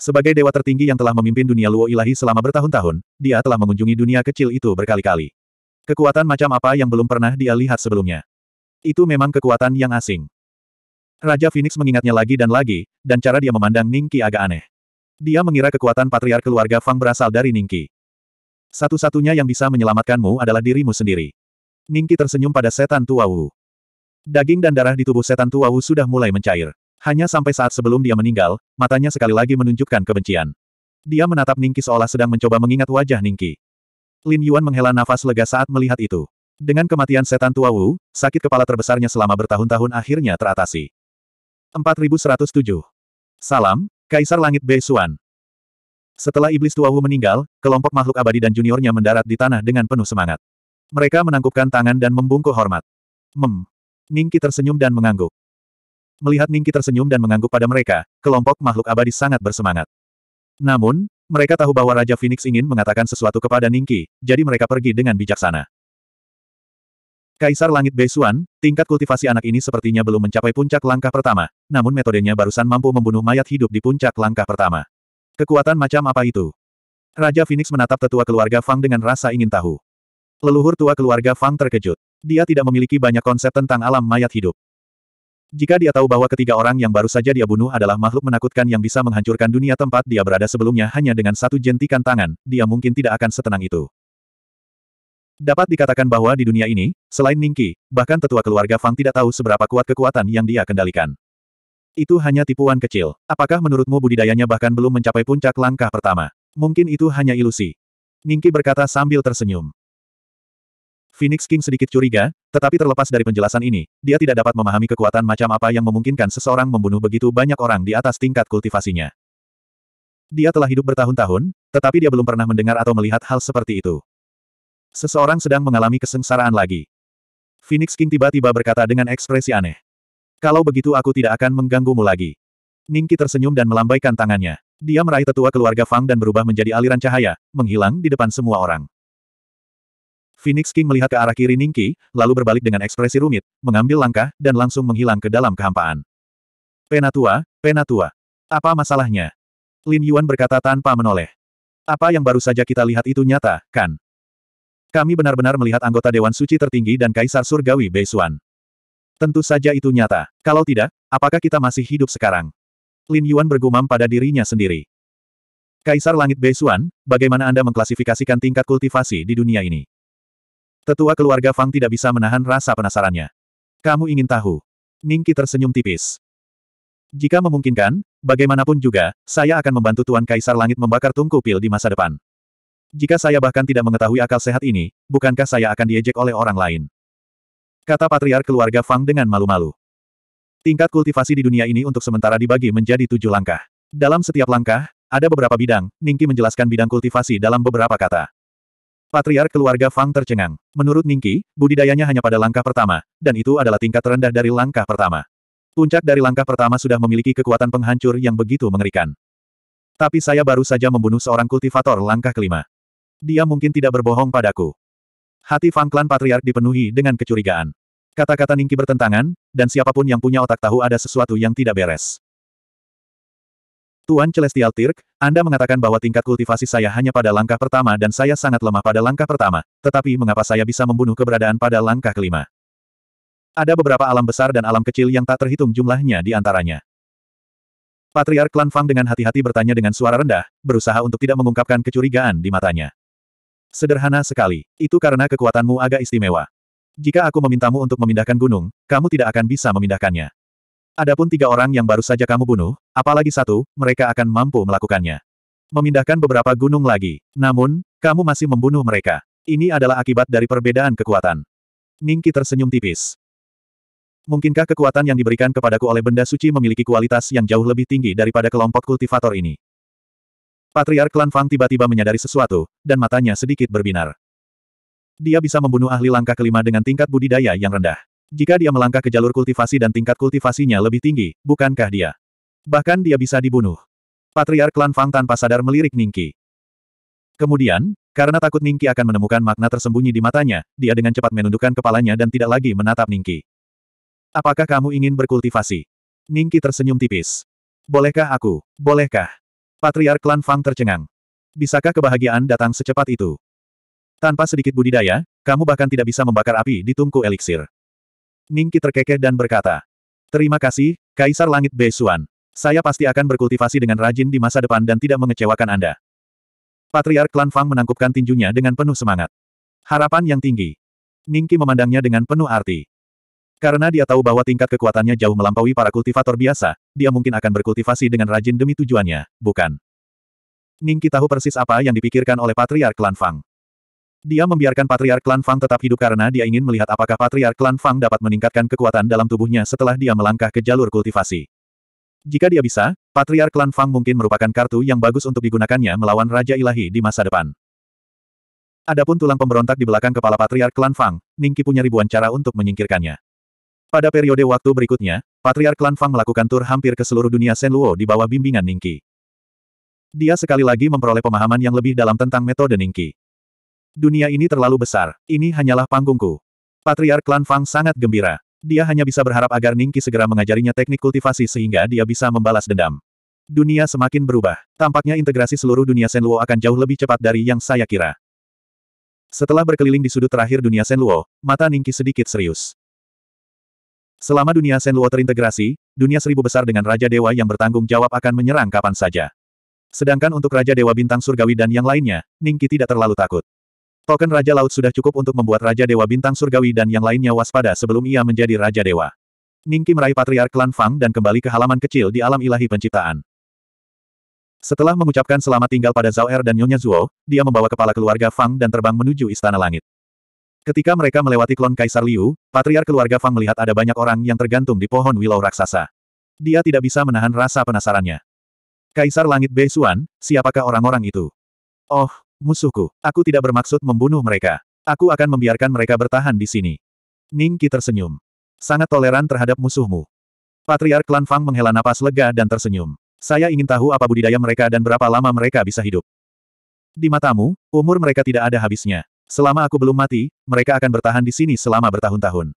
Sebagai dewa tertinggi yang telah memimpin dunia Luo Ilahi selama bertahun-tahun, dia telah mengunjungi dunia kecil itu berkali-kali. Kekuatan macam apa yang belum pernah dia lihat sebelumnya. Itu memang kekuatan yang asing. Raja Phoenix mengingatnya lagi dan lagi, dan cara dia memandang Ningki agak aneh. Dia mengira kekuatan patriar keluarga Fang berasal dari Ningki. Satu-satunya yang bisa menyelamatkanmu adalah dirimu sendiri. Ningki tersenyum pada setan tua Wu. Daging dan darah di tubuh setan tua Wu sudah mulai mencair. Hanya sampai saat sebelum dia meninggal, matanya sekali lagi menunjukkan kebencian. Dia menatap Ningki seolah sedang mencoba mengingat wajah Ningki. Lin Yuan menghela nafas lega saat melihat itu. Dengan kematian setan tua Wu, sakit kepala terbesarnya selama bertahun-tahun akhirnya teratasi. 4107. Salam, Kaisar Langit Bei Xuan. Setelah iblis tua Wu meninggal, kelompok makhluk abadi dan juniornya mendarat di tanah dengan penuh semangat. Mereka menangkupkan tangan dan membungkuk hormat. Mem. Ningki tersenyum dan mengangguk. Melihat Ningki tersenyum dan mengangguk pada mereka, kelompok makhluk abadi sangat bersemangat. Namun, mereka tahu bahwa Raja Phoenix ingin mengatakan sesuatu kepada Ningki, jadi mereka pergi dengan bijaksana. Kaisar Langit Beisuan, tingkat kultivasi anak ini sepertinya belum mencapai puncak langkah pertama, namun metodenya barusan mampu membunuh mayat hidup di puncak langkah pertama. Kekuatan macam apa itu? Raja Phoenix menatap tetua keluarga Fang dengan rasa ingin tahu. Leluhur tua keluarga Fang terkejut. Dia tidak memiliki banyak konsep tentang alam mayat hidup. Jika dia tahu bahwa ketiga orang yang baru saja dia bunuh adalah makhluk menakutkan yang bisa menghancurkan dunia tempat dia berada sebelumnya hanya dengan satu jentikan tangan, dia mungkin tidak akan setenang itu. Dapat dikatakan bahwa di dunia ini, selain Ningki, bahkan tetua keluarga Fang tidak tahu seberapa kuat kekuatan yang dia kendalikan. Itu hanya tipuan kecil. Apakah menurutmu budidayanya bahkan belum mencapai puncak langkah pertama? Mungkin itu hanya ilusi. Ningki berkata sambil tersenyum. Phoenix King sedikit curiga, tetapi terlepas dari penjelasan ini, dia tidak dapat memahami kekuatan macam apa yang memungkinkan seseorang membunuh begitu banyak orang di atas tingkat kultivasinya. Dia telah hidup bertahun-tahun, tetapi dia belum pernah mendengar atau melihat hal seperti itu. Seseorang sedang mengalami kesengsaraan lagi. Phoenix King tiba-tiba berkata dengan ekspresi aneh. Kalau begitu aku tidak akan mengganggumu lagi. Ningki tersenyum dan melambaikan tangannya. Dia meraih tetua keluarga Fang dan berubah menjadi aliran cahaya, menghilang di depan semua orang. Phoenix King melihat ke arah kiri Ningki, lalu berbalik dengan ekspresi rumit, mengambil langkah, dan langsung menghilang ke dalam kehampaan. Penatua, Penatua. Apa masalahnya? Lin Yuan berkata tanpa menoleh. Apa yang baru saja kita lihat itu nyata, kan? Kami benar-benar melihat anggota Dewan Suci tertinggi dan Kaisar Surgawi Beisuan. Tentu saja itu nyata. Kalau tidak, apakah kita masih hidup sekarang? Lin Yuan bergumam pada dirinya sendiri. Kaisar Langit Beisuan, bagaimana Anda mengklasifikasikan tingkat kultivasi di dunia ini? Tetua keluarga Fang tidak bisa menahan rasa penasarannya. Kamu ingin tahu? Ningki tersenyum tipis. Jika memungkinkan, bagaimanapun juga, saya akan membantu Tuan Kaisar Langit membakar tungku pil di masa depan. Jika saya bahkan tidak mengetahui akal sehat ini, bukankah saya akan diejek oleh orang lain? Kata patriar keluarga Fang dengan malu-malu. Tingkat kultivasi di dunia ini untuk sementara dibagi menjadi tujuh langkah. Dalam setiap langkah, ada beberapa bidang, Ningki menjelaskan bidang kultivasi dalam beberapa kata. Patriark keluarga Fang tercengang. Menurut Ningki, budidayanya hanya pada langkah pertama, dan itu adalah tingkat terendah dari langkah pertama. Puncak dari langkah pertama sudah memiliki kekuatan penghancur yang begitu mengerikan. Tapi saya baru saja membunuh seorang kultivator langkah kelima. Dia mungkin tidak berbohong padaku. Hati Fang Klan Patriark dipenuhi dengan kecurigaan. Kata-kata Ningki bertentangan, dan siapapun yang punya otak tahu ada sesuatu yang tidak beres. Tuan Celestial Tirk, anda mengatakan bahwa tingkat kultivasi saya hanya pada langkah pertama dan saya sangat lemah pada langkah pertama, tetapi mengapa saya bisa membunuh keberadaan pada langkah kelima? Ada beberapa alam besar dan alam kecil yang tak terhitung jumlahnya di antaranya. Patriark Klan Fang dengan hati-hati bertanya dengan suara rendah, berusaha untuk tidak mengungkapkan kecurigaan di matanya. Sederhana sekali, itu karena kekuatanmu agak istimewa. Jika aku memintamu untuk memindahkan gunung, kamu tidak akan bisa memindahkannya. Adapun tiga orang yang baru saja kamu bunuh, Apalagi satu, mereka akan mampu melakukannya. Memindahkan beberapa gunung lagi. Namun, kamu masih membunuh mereka. Ini adalah akibat dari perbedaan kekuatan. Ningki tersenyum tipis. Mungkinkah kekuatan yang diberikan kepadaku oleh benda suci memiliki kualitas yang jauh lebih tinggi daripada kelompok kultivator ini? Patriark Klan Fang tiba-tiba menyadari sesuatu, dan matanya sedikit berbinar. Dia bisa membunuh ahli langkah kelima dengan tingkat budidaya yang rendah. Jika dia melangkah ke jalur kultivasi dan tingkat kultivasinya lebih tinggi, bukankah dia Bahkan dia bisa dibunuh. Patriark Klan Fang tanpa sadar melirik Ningki. Kemudian, karena takut Ningki akan menemukan makna tersembunyi di matanya, dia dengan cepat menundukkan kepalanya dan tidak lagi menatap Ningki. Apakah kamu ingin berkultivasi? Ningki tersenyum tipis. Bolehkah aku? Bolehkah? Patriark Klan Fang tercengang. Bisakah kebahagiaan datang secepat itu? Tanpa sedikit budidaya, kamu bahkan tidak bisa membakar api di tungku eliksir. Ningki terkekeh dan berkata, Terima kasih, Kaisar Langit Beisuan. Saya pasti akan berkultivasi dengan rajin di masa depan dan tidak mengecewakan Anda. Patriark Klan Fang menangkupkan tinjunya dengan penuh semangat. Harapan yang tinggi. Ningki memandangnya dengan penuh arti. Karena dia tahu bahwa tingkat kekuatannya jauh melampaui para kultivator biasa, dia mungkin akan berkultivasi dengan rajin demi tujuannya, bukan? Ningki tahu persis apa yang dipikirkan oleh Patriark Klan Fang. Dia membiarkan Patriark Klan Fang tetap hidup karena dia ingin melihat apakah Patriark Klan Fang dapat meningkatkan kekuatan dalam tubuhnya setelah dia melangkah ke jalur kultivasi. Jika dia bisa, Patriar Klan Fang mungkin merupakan kartu yang bagus untuk digunakannya melawan Raja Ilahi di masa depan. Adapun tulang pemberontak di belakang kepala Patriar Klan Fang, Ningki punya ribuan cara untuk menyingkirkannya. Pada periode waktu berikutnya, Patriar Klan Fang melakukan tur hampir ke seluruh dunia Senluo di bawah bimbingan Ningki. Dia sekali lagi memperoleh pemahaman yang lebih dalam tentang metode Ningki. Dunia ini terlalu besar, ini hanyalah panggungku. Patriar Klan Fang sangat gembira. Dia hanya bisa berharap agar Ningki segera mengajarinya teknik kultivasi sehingga dia bisa membalas dendam. Dunia semakin berubah. Tampaknya integrasi seluruh dunia Senluo akan jauh lebih cepat dari yang saya kira. Setelah berkeliling di sudut terakhir dunia Senluo, mata Ningki sedikit serius. Selama dunia Senluo terintegrasi, dunia seribu besar dengan Raja Dewa yang bertanggung jawab akan menyerang kapan saja. Sedangkan untuk Raja Dewa Bintang Surgawi dan yang lainnya, Ningki tidak terlalu takut. Token Raja Laut sudah cukup untuk membuat Raja Dewa Bintang Surgawi dan yang lainnya waspada sebelum ia menjadi Raja Dewa. Ningki meraih Patriark Klan Fang dan kembali ke halaman kecil di alam ilahi penciptaan. Setelah mengucapkan selamat tinggal pada Zhao Er dan Nyonya Zuo, dia membawa kepala keluarga Fang dan terbang menuju Istana Langit. Ketika mereka melewati klon Kaisar Liu, Patriark keluarga Fang melihat ada banyak orang yang tergantung di pohon willow raksasa. Dia tidak bisa menahan rasa penasarannya. Kaisar Langit Bei Xuan, siapakah orang-orang itu? Oh, Musuhku, aku tidak bermaksud membunuh mereka. Aku akan membiarkan mereka bertahan di sini. Ningki tersenyum. Sangat toleran terhadap musuhmu. Patriark Klan Fang menghela napas lega dan tersenyum. Saya ingin tahu apa budidaya mereka dan berapa lama mereka bisa hidup. Di matamu, umur mereka tidak ada habisnya. Selama aku belum mati, mereka akan bertahan di sini selama bertahun-tahun.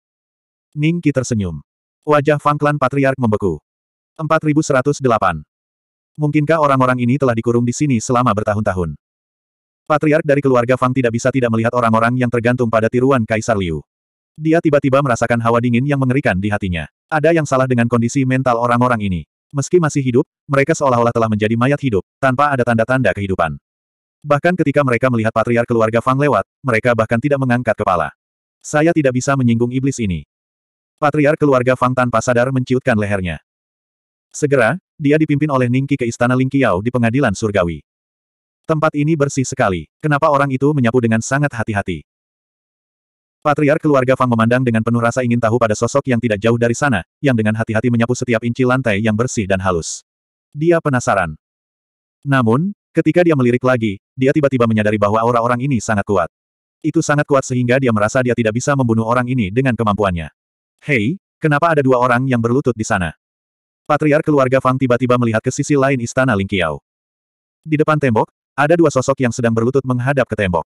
Ningki tersenyum. Wajah Fang Klan Patriark membeku. 4108. Mungkinkah orang-orang ini telah dikurung di sini selama bertahun-tahun? Patriark dari keluarga Fang tidak bisa tidak melihat orang-orang yang tergantung pada tiruan Kaisar Liu. Dia tiba-tiba merasakan hawa dingin yang mengerikan di hatinya. Ada yang salah dengan kondisi mental orang-orang ini. Meski masih hidup, mereka seolah-olah telah menjadi mayat hidup, tanpa ada tanda-tanda kehidupan. Bahkan ketika mereka melihat patriark keluarga Fang lewat, mereka bahkan tidak mengangkat kepala. Saya tidak bisa menyinggung iblis ini. Patriark keluarga Fang tanpa sadar menciutkan lehernya. Segera, dia dipimpin oleh Ningki ke istana Lingqiao di pengadilan surgawi. Tempat ini bersih sekali. Kenapa orang itu menyapu dengan sangat hati-hati? Patriar keluarga Fang memandang dengan penuh rasa ingin tahu pada sosok yang tidak jauh dari sana, yang dengan hati-hati menyapu setiap inci lantai yang bersih dan halus. Dia penasaran. Namun, ketika dia melirik lagi, dia tiba-tiba menyadari bahwa aura orang ini sangat kuat. Itu sangat kuat sehingga dia merasa dia tidak bisa membunuh orang ini dengan kemampuannya. Hei, kenapa ada dua orang yang berlutut di sana? Patriar keluarga Fang tiba-tiba melihat ke sisi lain istana Lingqiao. Di depan tembok, ada dua sosok yang sedang berlutut menghadap ke tembok.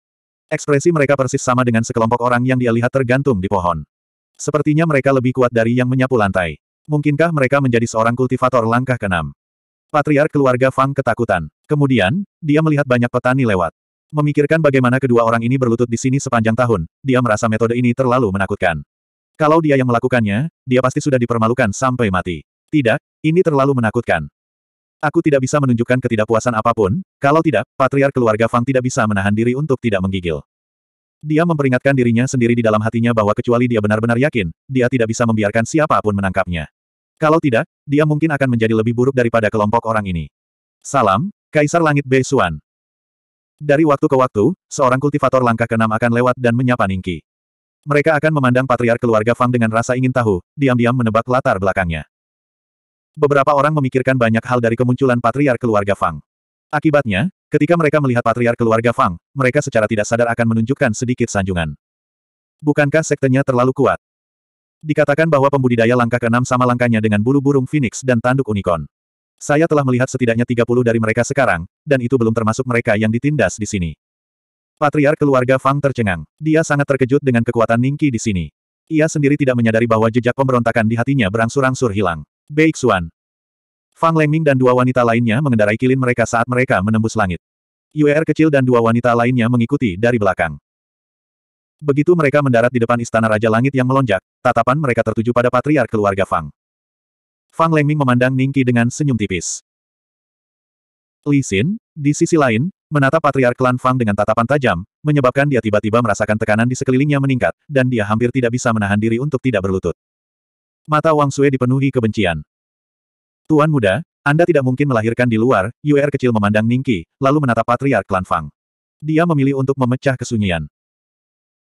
Ekspresi mereka persis sama dengan sekelompok orang yang dia lihat tergantung di pohon. Sepertinya mereka lebih kuat dari yang menyapu lantai. Mungkinkah mereka menjadi seorang kultivator langkah keenam? Patriark keluarga Fang ketakutan. Kemudian, dia melihat banyak petani lewat. Memikirkan bagaimana kedua orang ini berlutut di sini sepanjang tahun, dia merasa metode ini terlalu menakutkan. Kalau dia yang melakukannya, dia pasti sudah dipermalukan sampai mati. Tidak, ini terlalu menakutkan. Aku tidak bisa menunjukkan ketidakpuasan apapun, kalau tidak, patriar keluarga Fang tidak bisa menahan diri untuk tidak menggigil. Dia memperingatkan dirinya sendiri di dalam hatinya bahwa kecuali dia benar-benar yakin, dia tidak bisa membiarkan siapapun menangkapnya. Kalau tidak, dia mungkin akan menjadi lebih buruk daripada kelompok orang ini. Salam, Kaisar Langit Bei Xuan. Dari waktu ke waktu, seorang kultivator langkah keenam akan lewat dan menyapa Ningki. Mereka akan memandang patriar keluarga Fang dengan rasa ingin tahu, diam-diam menebak latar belakangnya beberapa orang memikirkan banyak hal dari kemunculan patriar keluarga Fang. Akibatnya, ketika mereka melihat patriar keluarga Fang, mereka secara tidak sadar akan menunjukkan sedikit sanjungan. Bukankah sektenya terlalu kuat? Dikatakan bahwa pembudidaya langkah keenam sama langkahnya dengan bulu burung phoenix dan tanduk unicorn. Saya telah melihat setidaknya 30 dari mereka sekarang, dan itu belum termasuk mereka yang ditindas di sini. Patriar keluarga Fang tercengang. Dia sangat terkejut dengan kekuatan Ningki di sini. Ia sendiri tidak menyadari bahwa jejak pemberontakan di hatinya berangsur-angsur hilang. Beixuan. Fang Lengming dan dua wanita lainnya mengendarai kilin mereka saat mereka menembus langit. Yuer kecil dan dua wanita lainnya mengikuti dari belakang. Begitu mereka mendarat di depan istana Raja Langit yang melonjak, tatapan mereka tertuju pada patriar keluarga Fang. Fang Lengming memandang Ningki dengan senyum tipis. Li Xin, di sisi lain, menatap patriar klan Fang dengan tatapan tajam, menyebabkan dia tiba-tiba merasakan tekanan di sekelilingnya meningkat, dan dia hampir tidak bisa menahan diri untuk tidak berlutut. Mata Wang Sui dipenuhi kebencian. Tuan muda, Anda tidak mungkin melahirkan di luar, Yuer kecil memandang Ningki, lalu menatap Patriark Klan Fang. Dia memilih untuk memecah kesunyian.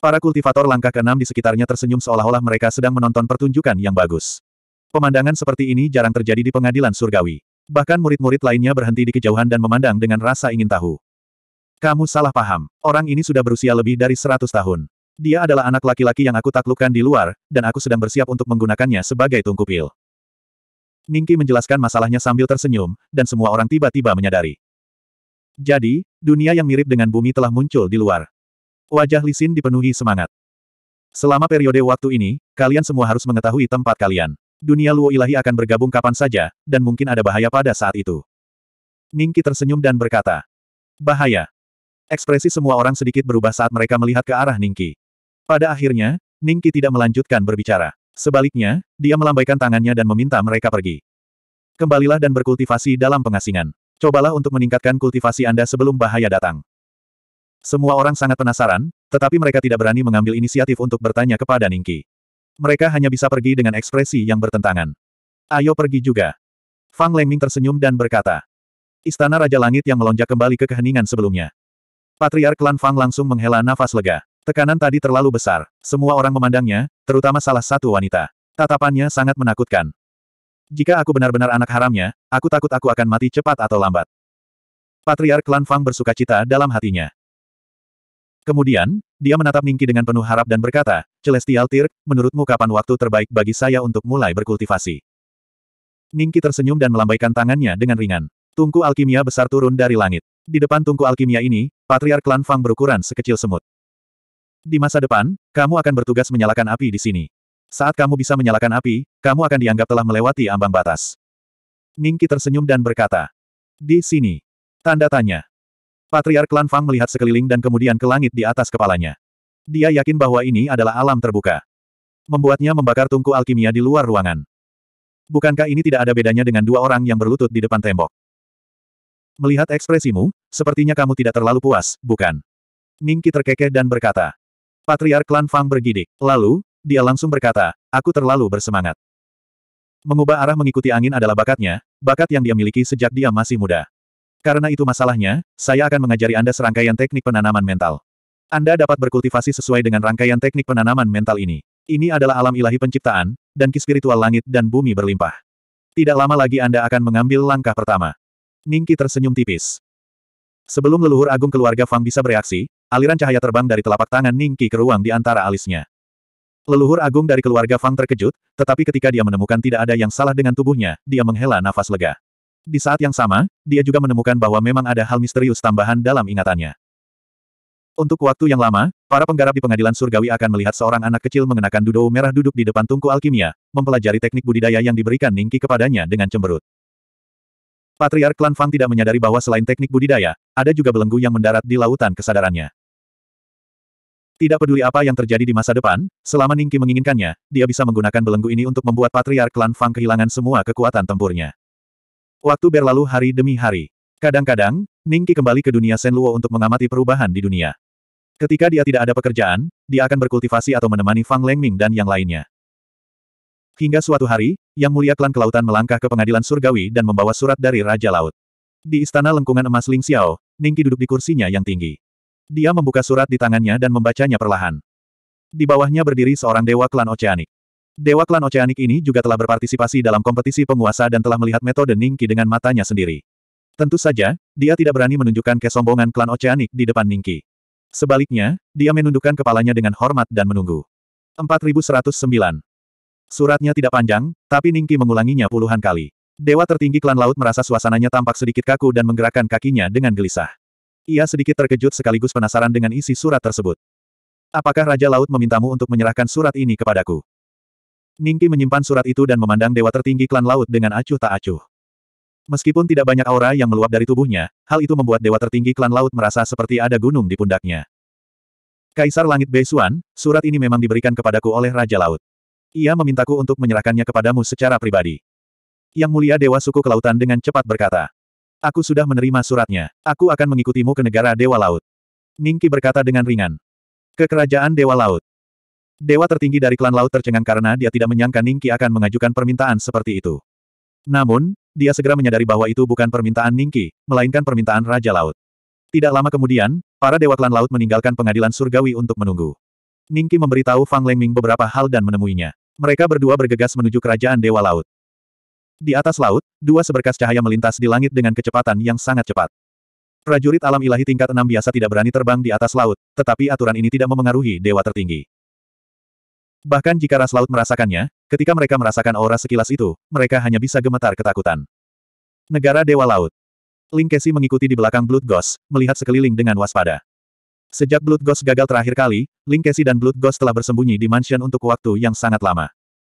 Para kultivator langkah keenam di sekitarnya tersenyum seolah-olah mereka sedang menonton pertunjukan yang bagus. Pemandangan seperti ini jarang terjadi di pengadilan surgawi. Bahkan murid-murid lainnya berhenti di kejauhan dan memandang dengan rasa ingin tahu. Kamu salah paham. Orang ini sudah berusia lebih dari 100 tahun. Dia adalah anak laki-laki yang aku taklukkan di luar, dan aku sedang bersiap untuk menggunakannya sebagai tungku pil. Ningki menjelaskan masalahnya sambil tersenyum, dan semua orang tiba-tiba menyadari. Jadi, dunia yang mirip dengan bumi telah muncul di luar. Wajah Lisin dipenuhi semangat. Selama periode waktu ini, kalian semua harus mengetahui tempat kalian. Dunia Luo Ilahi akan bergabung kapan saja, dan mungkin ada bahaya pada saat itu. Ningki tersenyum dan berkata, Bahaya. Ekspresi semua orang sedikit berubah saat mereka melihat ke arah Ningki. Pada akhirnya, Ningki tidak melanjutkan berbicara. Sebaliknya, dia melambaikan tangannya dan meminta mereka pergi. Kembalilah dan berkultivasi dalam pengasingan. Cobalah untuk meningkatkan kultivasi Anda sebelum bahaya datang. Semua orang sangat penasaran, tetapi mereka tidak berani mengambil inisiatif untuk bertanya kepada Ningki. Mereka hanya bisa pergi dengan ekspresi yang bertentangan. Ayo pergi juga. Fang Lengming tersenyum dan berkata. Istana Raja Langit yang melonjak kembali ke keheningan sebelumnya. Patriark Klan Fang langsung menghela nafas lega. Tekanan tadi terlalu besar. Semua orang memandangnya, terutama salah satu wanita. Tatapannya sangat menakutkan. Jika aku benar-benar anak haramnya, aku takut aku akan mati cepat atau lambat. Patriark Klan Fang bersuka cita dalam hatinya. Kemudian, dia menatap Ningki dengan penuh harap dan berkata, Celestial Tir, menurutmu kapan waktu terbaik bagi saya untuk mulai berkultivasi? Ningki tersenyum dan melambaikan tangannya dengan ringan. Tungku alkimia besar turun dari langit. Di depan tungku alkimia ini, Patriark Klan Fang berukuran sekecil semut. Di masa depan, kamu akan bertugas menyalakan api di sini. Saat kamu bisa menyalakan api, kamu akan dianggap telah melewati ambang batas. Ningki tersenyum dan berkata, Di sini. Tanda tanya. Patriark Klan Fang melihat sekeliling dan kemudian ke langit di atas kepalanya. Dia yakin bahwa ini adalah alam terbuka. Membuatnya membakar tungku alkimia di luar ruangan. Bukankah ini tidak ada bedanya dengan dua orang yang berlutut di depan tembok? Melihat ekspresimu, sepertinya kamu tidak terlalu puas, bukan? Ningki terkekeh dan berkata. Patriark klan Fang bergidik. Lalu, dia langsung berkata, aku terlalu bersemangat. Mengubah arah mengikuti angin adalah bakatnya, bakat yang dia miliki sejak dia masih muda. Karena itu masalahnya, saya akan mengajari Anda serangkaian teknik penanaman mental. Anda dapat berkultivasi sesuai dengan rangkaian teknik penanaman mental ini. Ini adalah alam ilahi penciptaan, dan ki spiritual langit dan bumi berlimpah. Tidak lama lagi Anda akan mengambil langkah pertama. Ningki tersenyum tipis. Sebelum leluhur agung keluarga Fang bisa bereaksi, Aliran cahaya terbang dari telapak tangan Ningki ke ruang di antara alisnya. Leluhur agung dari keluarga Fang terkejut, tetapi ketika dia menemukan tidak ada yang salah dengan tubuhnya, dia menghela nafas lega. Di saat yang sama, dia juga menemukan bahwa memang ada hal misterius tambahan dalam ingatannya. Untuk waktu yang lama, para penggarap di pengadilan surgawi akan melihat seorang anak kecil mengenakan dudou merah duduk di depan tungku alkimia, mempelajari teknik budidaya yang diberikan Ningki kepadanya dengan cemberut. Patriark Klan Fang tidak menyadari bahwa selain teknik budidaya, ada juga belenggu yang mendarat di lautan kesadarannya. Tidak peduli apa yang terjadi di masa depan, selama Ningki menginginkannya, dia bisa menggunakan belenggu ini untuk membuat Patriark Klan Fang kehilangan semua kekuatan tempurnya. Waktu berlalu hari demi hari. Kadang-kadang, Ningki kembali ke dunia Luo untuk mengamati perubahan di dunia. Ketika dia tidak ada pekerjaan, dia akan berkultivasi atau menemani Fang Lengming dan yang lainnya. Hingga suatu hari, Yang Mulia Klan Kelautan melangkah ke pengadilan surgawi dan membawa surat dari Raja Laut. Di Istana Lengkungan Emas Ling Xiao, Ningki duduk di kursinya yang tinggi. Dia membuka surat di tangannya dan membacanya perlahan. Di bawahnya berdiri seorang dewa klan oceanik. Dewa klan oceanik ini juga telah berpartisipasi dalam kompetisi penguasa dan telah melihat metode Ningki dengan matanya sendiri. Tentu saja, dia tidak berani menunjukkan kesombongan klan oceanik di depan Ningki. Sebaliknya, dia menundukkan kepalanya dengan hormat dan menunggu. 4109. Suratnya tidak panjang, tapi Ningki mengulanginya puluhan kali. Dewa tertinggi klan laut merasa suasananya tampak sedikit kaku dan menggerakkan kakinya dengan gelisah. Ia sedikit terkejut sekaligus penasaran dengan isi surat tersebut. Apakah Raja Laut memintamu untuk menyerahkan surat ini kepadaku? Ningki menyimpan surat itu dan memandang dewa tertinggi klan laut dengan acuh tak acuh. Meskipun tidak banyak aura yang meluap dari tubuhnya, hal itu membuat dewa tertinggi klan laut merasa seperti ada gunung di pundaknya. Kaisar Langit Beisuan, surat ini memang diberikan kepadaku oleh Raja Laut. Ia memintaku untuk menyerahkannya kepadamu secara pribadi. Yang mulia Dewa Suku Kelautan dengan cepat berkata. Aku sudah menerima suratnya. Aku akan mengikutimu ke negara Dewa Laut. Ningki berkata dengan ringan. Ke kerajaan Dewa Laut. Dewa tertinggi dari klan Laut tercengang karena dia tidak menyangka Ningki akan mengajukan permintaan seperti itu. Namun, dia segera menyadari bahwa itu bukan permintaan Ningki, melainkan permintaan Raja Laut. Tidak lama kemudian, para Dewa Klan Laut meninggalkan pengadilan surgawi untuk menunggu. Ningki memberitahu Fang Lengming beberapa hal dan menemuinya. Mereka berdua bergegas menuju kerajaan Dewa Laut. Di atas laut, dua seberkas cahaya melintas di langit dengan kecepatan yang sangat cepat. Prajurit alam ilahi tingkat enam biasa tidak berani terbang di atas laut, tetapi aturan ini tidak memengaruhi dewa tertinggi. Bahkan jika ras laut merasakannya, ketika mereka merasakan aura sekilas itu, mereka hanya bisa gemetar ketakutan. Negara Dewa Laut Ling Kesi mengikuti di belakang Blood Ghost, melihat sekeliling dengan waspada. Sejak Blood Ghost gagal terakhir kali, Ling Kesi dan Blood Ghost telah bersembunyi di mansion untuk waktu yang sangat lama.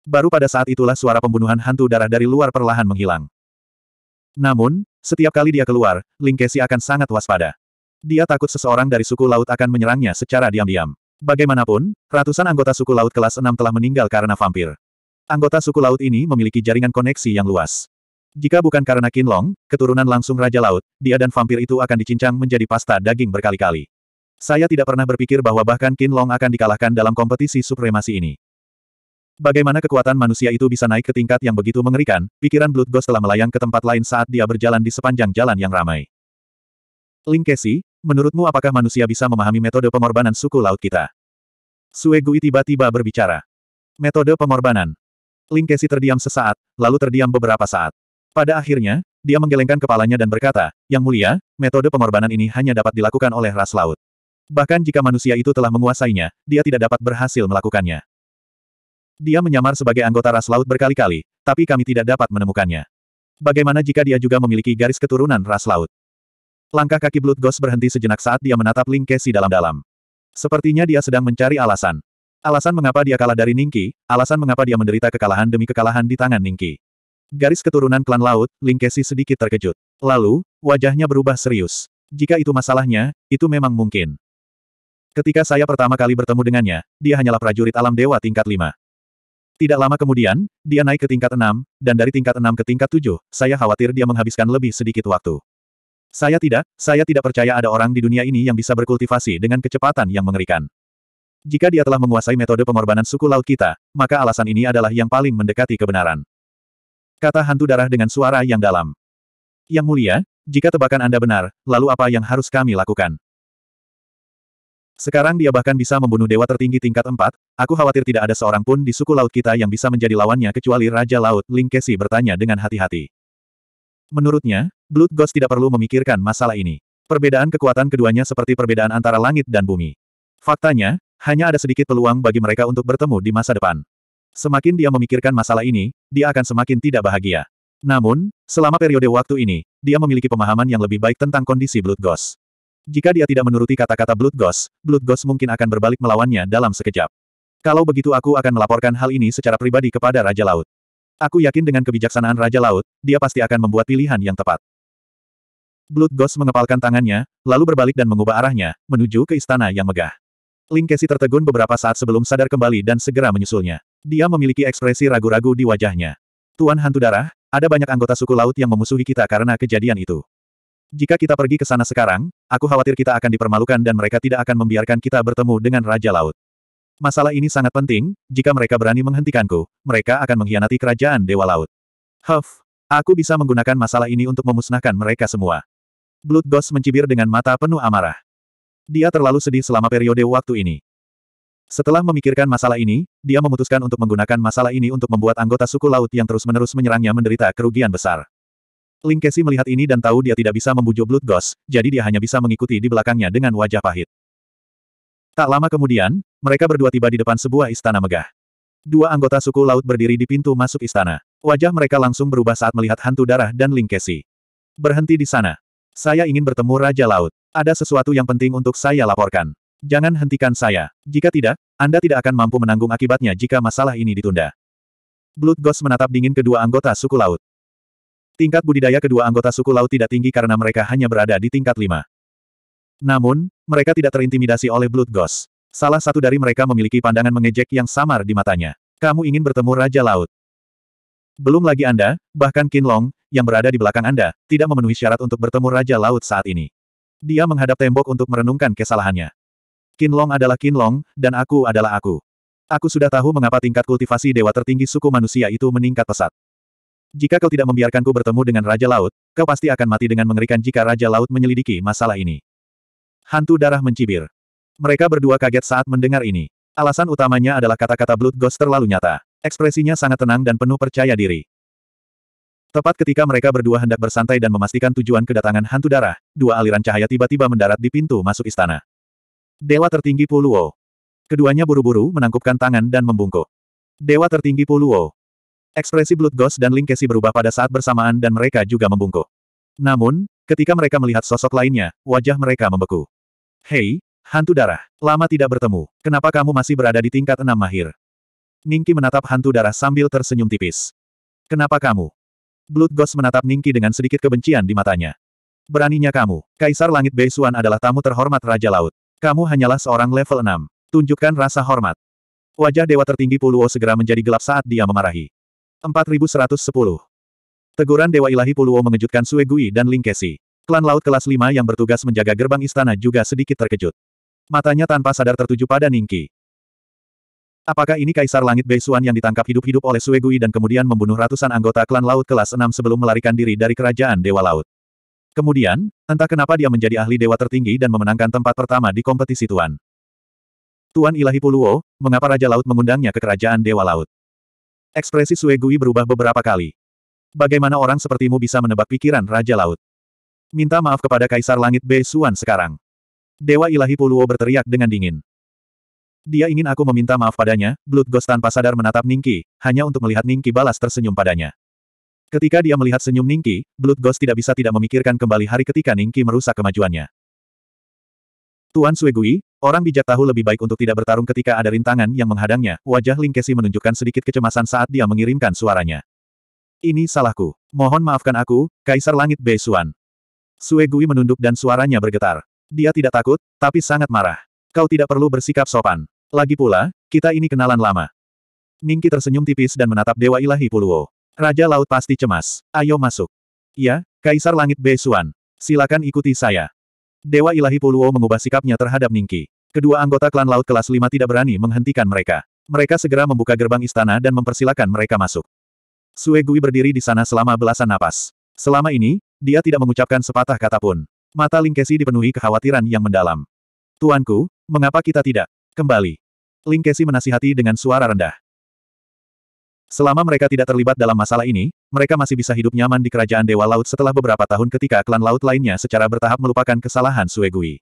Baru pada saat itulah suara pembunuhan hantu darah dari luar perlahan menghilang. Namun, setiap kali dia keluar, Ling Kesi akan sangat waspada. Dia takut seseorang dari suku laut akan menyerangnya secara diam-diam. Bagaimanapun, ratusan anggota suku laut kelas 6 telah meninggal karena vampir. Anggota suku laut ini memiliki jaringan koneksi yang luas. Jika bukan karena Kinlong, keturunan langsung Raja Laut, dia dan vampir itu akan dicincang menjadi pasta daging berkali-kali. Saya tidak pernah berpikir bahwa bahkan Kinlong akan dikalahkan dalam kompetisi supremasi ini. Bagaimana kekuatan manusia itu bisa naik ke tingkat yang begitu mengerikan, pikiran Blood Ghost telah melayang ke tempat lain saat dia berjalan di sepanjang jalan yang ramai. Ling Kesi, menurutmu apakah manusia bisa memahami metode pengorbanan suku laut kita? Sue Gui tiba-tiba berbicara. Metode pengorbanan. Ling Kesi terdiam sesaat, lalu terdiam beberapa saat. Pada akhirnya, dia menggelengkan kepalanya dan berkata, Yang mulia, metode pengorbanan ini hanya dapat dilakukan oleh ras laut. Bahkan jika manusia itu telah menguasainya, dia tidak dapat berhasil melakukannya. Dia menyamar sebagai anggota ras laut berkali-kali, tapi kami tidak dapat menemukannya. Bagaimana jika dia juga memiliki garis keturunan ras laut? Langkah kaki Blood Ghost berhenti sejenak saat dia menatap Ling Kesi dalam-dalam. Sepertinya dia sedang mencari alasan. Alasan mengapa dia kalah dari Ningki, alasan mengapa dia menderita kekalahan demi kekalahan di tangan Ningki. Garis keturunan klan laut, Ling Kesi sedikit terkejut. Lalu, wajahnya berubah serius. Jika itu masalahnya, itu memang mungkin. Ketika saya pertama kali bertemu dengannya, dia hanyalah prajurit alam dewa tingkat 5. Tidak lama kemudian, dia naik ke tingkat 6, dan dari tingkat 6 ke tingkat 7, saya khawatir dia menghabiskan lebih sedikit waktu. Saya tidak, saya tidak percaya ada orang di dunia ini yang bisa berkultivasi dengan kecepatan yang mengerikan. Jika dia telah menguasai metode pengorbanan suku laut kita, maka alasan ini adalah yang paling mendekati kebenaran. Kata hantu darah dengan suara yang dalam. Yang mulia, jika tebakan Anda benar, lalu apa yang harus kami lakukan? Sekarang dia bahkan bisa membunuh dewa tertinggi tingkat 4, aku khawatir tidak ada seorang pun di suku laut kita yang bisa menjadi lawannya kecuali Raja Laut, Ling Kesi bertanya dengan hati-hati. Menurutnya, Blood Ghost tidak perlu memikirkan masalah ini. Perbedaan kekuatan keduanya seperti perbedaan antara langit dan bumi. Faktanya, hanya ada sedikit peluang bagi mereka untuk bertemu di masa depan. Semakin dia memikirkan masalah ini, dia akan semakin tidak bahagia. Namun, selama periode waktu ini, dia memiliki pemahaman yang lebih baik tentang kondisi Blood Ghost. Jika dia tidak menuruti kata-kata Blood Ghost, Blood Ghost mungkin akan berbalik melawannya dalam sekejap. Kalau begitu aku akan melaporkan hal ini secara pribadi kepada Raja Laut. Aku yakin dengan kebijaksanaan Raja Laut, dia pasti akan membuat pilihan yang tepat. Blood Ghost mengepalkan tangannya, lalu berbalik dan mengubah arahnya, menuju ke istana yang megah. Ling Kesi tertegun beberapa saat sebelum sadar kembali dan segera menyusulnya. Dia memiliki ekspresi ragu-ragu di wajahnya. Tuan Hantu Darah, ada banyak anggota suku laut yang memusuhi kita karena kejadian itu. Jika kita pergi ke sana sekarang, aku khawatir kita akan dipermalukan dan mereka tidak akan membiarkan kita bertemu dengan Raja Laut. Masalah ini sangat penting, jika mereka berani menghentikanku, mereka akan mengkhianati kerajaan Dewa Laut. Huff, aku bisa menggunakan masalah ini untuk memusnahkan mereka semua. Blood Ghost mencibir dengan mata penuh amarah. Dia terlalu sedih selama periode waktu ini. Setelah memikirkan masalah ini, dia memutuskan untuk menggunakan masalah ini untuk membuat anggota suku laut yang terus-menerus menyerangnya menderita kerugian besar. Ling Kesi melihat ini dan tahu dia tidak bisa membujuk Blood Ghost, jadi dia hanya bisa mengikuti di belakangnya dengan wajah pahit. Tak lama kemudian, mereka berdua tiba di depan sebuah istana megah. Dua anggota suku laut berdiri di pintu masuk istana. Wajah mereka langsung berubah saat melihat hantu darah dan Ling Kesi. Berhenti di sana. Saya ingin bertemu Raja Laut. Ada sesuatu yang penting untuk saya laporkan. Jangan hentikan saya. Jika tidak, Anda tidak akan mampu menanggung akibatnya jika masalah ini ditunda. Blood Ghost menatap dingin kedua anggota suku laut. Tingkat budidaya kedua anggota suku laut tidak tinggi karena mereka hanya berada di tingkat lima. Namun, mereka tidak terintimidasi oleh Blood Ghost. Salah satu dari mereka memiliki pandangan mengejek yang samar di matanya. Kamu ingin bertemu Raja Laut. Belum lagi Anda, bahkan Kinlong, yang berada di belakang Anda, tidak memenuhi syarat untuk bertemu Raja Laut saat ini. Dia menghadap tembok untuk merenungkan kesalahannya. Kinlong adalah Kinlong, dan aku adalah aku. Aku sudah tahu mengapa tingkat kultivasi dewa tertinggi suku manusia itu meningkat pesat. Jika kau tidak membiarkanku bertemu dengan Raja Laut, kau pasti akan mati dengan mengerikan jika Raja Laut menyelidiki masalah ini. Hantu darah mencibir. Mereka berdua kaget saat mendengar ini. Alasan utamanya adalah kata-kata Blood Ghost terlalu nyata. Ekspresinya sangat tenang dan penuh percaya diri. Tepat ketika mereka berdua hendak bersantai dan memastikan tujuan kedatangan hantu darah, dua aliran cahaya tiba-tiba mendarat di pintu masuk istana. Dewa tertinggi Puluo. Keduanya buru-buru menangkupkan tangan dan membungkuk. Dewa tertinggi Puluo. Ekspresi Blood Ghost dan Ling Kesi berubah pada saat bersamaan dan mereka juga membungkuk. Namun, ketika mereka melihat sosok lainnya, wajah mereka membeku. Hei, hantu darah, lama tidak bertemu, kenapa kamu masih berada di tingkat enam mahir? Ningki menatap hantu darah sambil tersenyum tipis. Kenapa kamu? Blood Ghost menatap Ningki dengan sedikit kebencian di matanya. Beraninya kamu, Kaisar Langit Beisuan adalah tamu terhormat Raja Laut. Kamu hanyalah seorang level enam. Tunjukkan rasa hormat. Wajah dewa tertinggi Puluo segera menjadi gelap saat dia memarahi. 4110. Teguran Dewa Ilahi Puluo mengejutkan Sue Gui dan Ling Kesi. Klan Laut kelas 5 yang bertugas menjaga gerbang istana juga sedikit terkejut. Matanya tanpa sadar tertuju pada Ningki. Apakah ini Kaisar Langit Beisuan yang ditangkap hidup-hidup oleh Sue Gui dan kemudian membunuh ratusan anggota klan Laut kelas 6 sebelum melarikan diri dari kerajaan Dewa Laut? Kemudian, entah kenapa dia menjadi ahli dewa tertinggi dan memenangkan tempat pertama di kompetisi Tuan. Tuan Ilahi Puluo, mengapa Raja Laut mengundangnya ke kerajaan Dewa Laut? Ekspresi Sue Gui berubah beberapa kali. Bagaimana orang sepertimu bisa menebak pikiran Raja Laut? Minta maaf kepada Kaisar Langit Bei Xuan sekarang. Dewa Ilahi Puluo berteriak dengan dingin. Dia ingin aku meminta maaf padanya, Blood Ghost tanpa sadar menatap Ningki, hanya untuk melihat Ningki balas tersenyum padanya. Ketika dia melihat senyum Ningki, Blood Ghost tidak bisa tidak memikirkan kembali hari ketika Ningki merusak kemajuannya. Tuan Suegui, orang bijak tahu lebih baik untuk tidak bertarung ketika ada rintangan yang menghadangnya. Wajah Ling Kesi menunjukkan sedikit kecemasan saat dia mengirimkan suaranya. Ini salahku. Mohon maafkan aku, Kaisar Langit Bei Suan. Suegui menunduk dan suaranya bergetar. Dia tidak takut, tapi sangat marah. Kau tidak perlu bersikap sopan. Lagi pula, kita ini kenalan lama. Ningki tersenyum tipis dan menatap Dewa Ilahi Puluo. Raja Laut pasti cemas. Ayo masuk. Ya, Kaisar Langit Bei Suan. Silakan ikuti saya. Dewa Ilahi Puluo mengubah sikapnya terhadap Ningki. Kedua anggota klan laut kelas 5 tidak berani menghentikan mereka. Mereka segera membuka gerbang istana dan mempersilahkan mereka masuk. Sue Gui berdiri di sana selama belasan napas. Selama ini, dia tidak mengucapkan sepatah kata pun. Mata Lingkesi dipenuhi kekhawatiran yang mendalam. Tuanku, mengapa kita tidak? Kembali. Lingkesi menasihati dengan suara rendah. Selama mereka tidak terlibat dalam masalah ini, mereka masih bisa hidup nyaman di kerajaan Dewa Laut setelah beberapa tahun ketika klan laut lainnya secara bertahap melupakan kesalahan Suegui.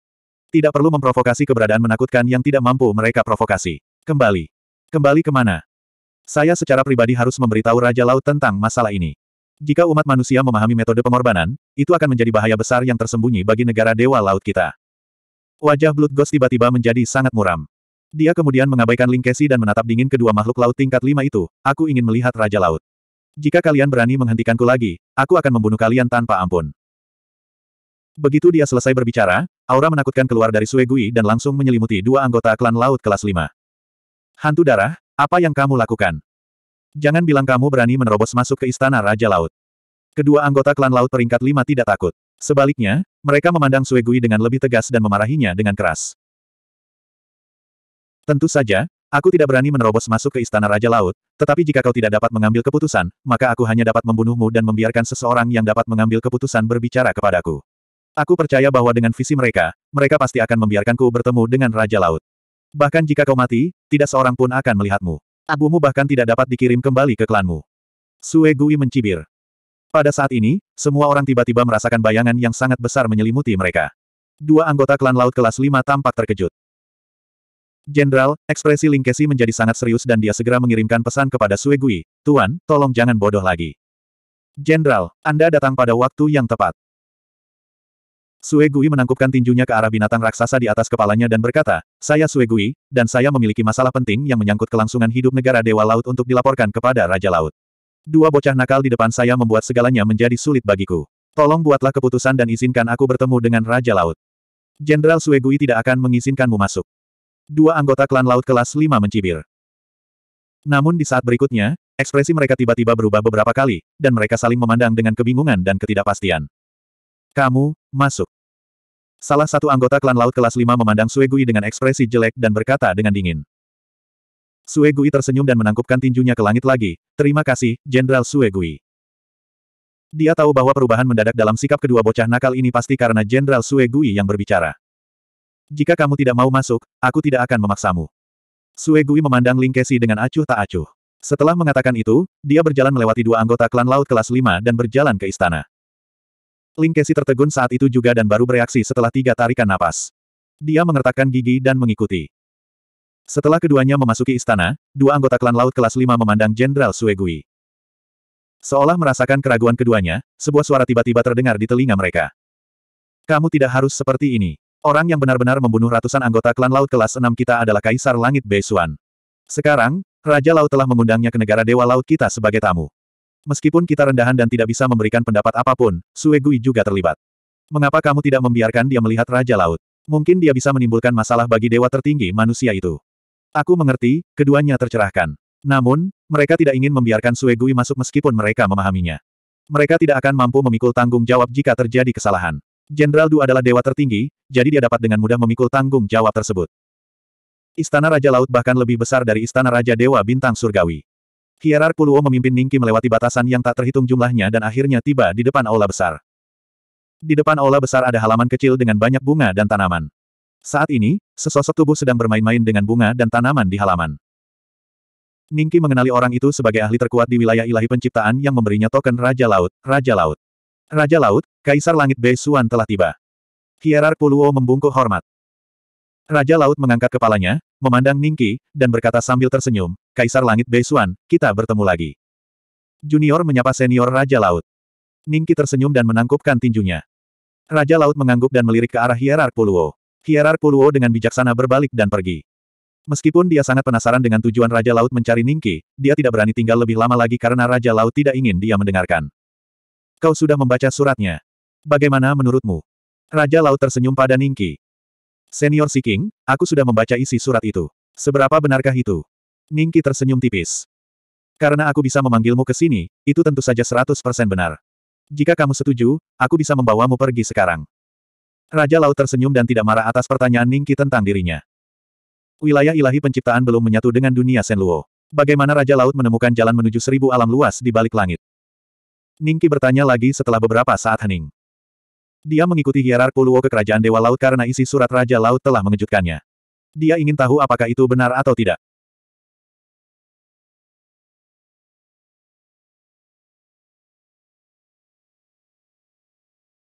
Tidak perlu memprovokasi keberadaan menakutkan yang tidak mampu mereka provokasi. Kembali. Kembali kemana? Saya secara pribadi harus memberitahu Raja Laut tentang masalah ini. Jika umat manusia memahami metode pengorbanan, itu akan menjadi bahaya besar yang tersembunyi bagi negara Dewa Laut kita. Wajah Blood Ghost tiba-tiba menjadi sangat muram. Dia kemudian mengabaikan Lingkesi dan menatap dingin kedua makhluk laut tingkat lima itu, aku ingin melihat Raja Laut. Jika kalian berani menghentikanku lagi, aku akan membunuh kalian tanpa ampun. Begitu dia selesai berbicara, aura menakutkan keluar dari Suegui dan langsung menyelimuti dua anggota klan laut kelas lima. Hantu darah, apa yang kamu lakukan? Jangan bilang kamu berani menerobos masuk ke istana Raja Laut. Kedua anggota klan laut peringkat lima tidak takut. Sebaliknya, mereka memandang Suegui dengan lebih tegas dan memarahinya dengan keras. Tentu saja, aku tidak berani menerobos masuk ke Istana Raja Laut, tetapi jika kau tidak dapat mengambil keputusan, maka aku hanya dapat membunuhmu dan membiarkan seseorang yang dapat mengambil keputusan berbicara kepadaku. Aku percaya bahwa dengan visi mereka, mereka pasti akan membiarkanku bertemu dengan Raja Laut. Bahkan jika kau mati, tidak seorang pun akan melihatmu. Abumu bahkan tidak dapat dikirim kembali ke klanmu. Sue Gui mencibir. Pada saat ini, semua orang tiba-tiba merasakan bayangan yang sangat besar menyelimuti mereka. Dua anggota klan laut kelas 5 tampak terkejut. Jenderal, ekspresi Lingkesi menjadi sangat serius dan dia segera mengirimkan pesan kepada Sue Gui, Tuan, tolong jangan bodoh lagi. Jenderal, Anda datang pada waktu yang tepat. Sue Gui menangkupkan tinjunya ke arah binatang raksasa di atas kepalanya dan berkata, Saya Sue Gui, dan saya memiliki masalah penting yang menyangkut kelangsungan hidup negara Dewa Laut untuk dilaporkan kepada Raja Laut. Dua bocah nakal di depan saya membuat segalanya menjadi sulit bagiku. Tolong buatlah keputusan dan izinkan aku bertemu dengan Raja Laut. Jenderal Sue Gui tidak akan mengizinkanmu masuk. Dua anggota klan laut kelas 5 mencibir. Namun di saat berikutnya, ekspresi mereka tiba-tiba berubah beberapa kali, dan mereka saling memandang dengan kebingungan dan ketidakpastian. Kamu, masuk. Salah satu anggota klan laut kelas 5 memandang Suegui dengan ekspresi jelek dan berkata dengan dingin. Suegui tersenyum dan menangkupkan tinjunya ke langit lagi. Terima kasih, Jenderal Suegui. Dia tahu bahwa perubahan mendadak dalam sikap kedua bocah nakal ini pasti karena Jenderal Suegui yang berbicara. Jika kamu tidak mau masuk, aku tidak akan memaksamu. Sue Gui memandang Ling Kesi dengan acuh tak acuh. Setelah mengatakan itu, dia berjalan melewati dua anggota klan laut kelas 5 dan berjalan ke istana. Ling Kesi tertegun saat itu juga dan baru bereaksi setelah tiga tarikan napas. Dia mengertakkan gigi dan mengikuti. Setelah keduanya memasuki istana, dua anggota klan laut kelas 5 memandang Jenderal Sue Gui. Seolah merasakan keraguan keduanya, sebuah suara tiba-tiba terdengar di telinga mereka. Kamu tidak harus seperti ini. Orang yang benar-benar membunuh ratusan anggota klan laut kelas 6 kita adalah Kaisar Langit Beisuan. Sekarang, Raja Laut telah mengundangnya ke negara Dewa Laut kita sebagai tamu. Meskipun kita rendahan dan tidak bisa memberikan pendapat apapun, Sue Gui juga terlibat. Mengapa kamu tidak membiarkan dia melihat Raja Laut? Mungkin dia bisa menimbulkan masalah bagi dewa tertinggi manusia itu. Aku mengerti, keduanya tercerahkan. Namun, mereka tidak ingin membiarkan Sue Gui masuk meskipun mereka memahaminya. Mereka tidak akan mampu memikul tanggung jawab jika terjadi kesalahan. Jenderal Du adalah dewa tertinggi, jadi dia dapat dengan mudah memikul tanggung jawab tersebut. Istana Raja Laut bahkan lebih besar dari Istana Raja Dewa Bintang Surgawi. Hierar Puluo memimpin Ningki melewati batasan yang tak terhitung jumlahnya dan akhirnya tiba di depan aula besar. Di depan aula besar ada halaman kecil dengan banyak bunga dan tanaman. Saat ini, sesosok tubuh sedang bermain-main dengan bunga dan tanaman di halaman. Ningki mengenali orang itu sebagai ahli terkuat di wilayah ilahi penciptaan yang memberinya token Raja Laut, Raja Laut. Raja Laut, Kaisar Langit Bei Xuan telah tiba. Hierark Puluo membungkuk hormat. Raja Laut mengangkat kepalanya, memandang Ningki, dan berkata sambil tersenyum, Kaisar Langit Bei Xuan, kita bertemu lagi. Junior menyapa senior Raja Laut. Ningki tersenyum dan menangkupkan tinjunya. Raja Laut mengangguk dan melirik ke arah Hierark Puluo. Hierark Puluo dengan bijaksana berbalik dan pergi. Meskipun dia sangat penasaran dengan tujuan Raja Laut mencari Ningki, dia tidak berani tinggal lebih lama lagi karena Raja Laut tidak ingin dia mendengarkan. Kau sudah membaca suratnya. Bagaimana menurutmu? Raja Laut tersenyum pada Ningki. Senior Si King, aku sudah membaca isi surat itu. Seberapa benarkah itu? Ningki tersenyum tipis. Karena aku bisa memanggilmu ke sini, itu tentu saja 100% benar. Jika kamu setuju, aku bisa membawamu pergi sekarang. Raja Laut tersenyum dan tidak marah atas pertanyaan Ningki tentang dirinya. Wilayah ilahi penciptaan belum menyatu dengan dunia Senluo. Bagaimana Raja Laut menemukan jalan menuju seribu alam luas di balik langit? Ningki bertanya lagi setelah beberapa saat hening. Dia mengikuti hierar Luo ke kerajaan Dewa Laut karena isi surat Raja Laut telah mengejutkannya. Dia ingin tahu apakah itu benar atau tidak.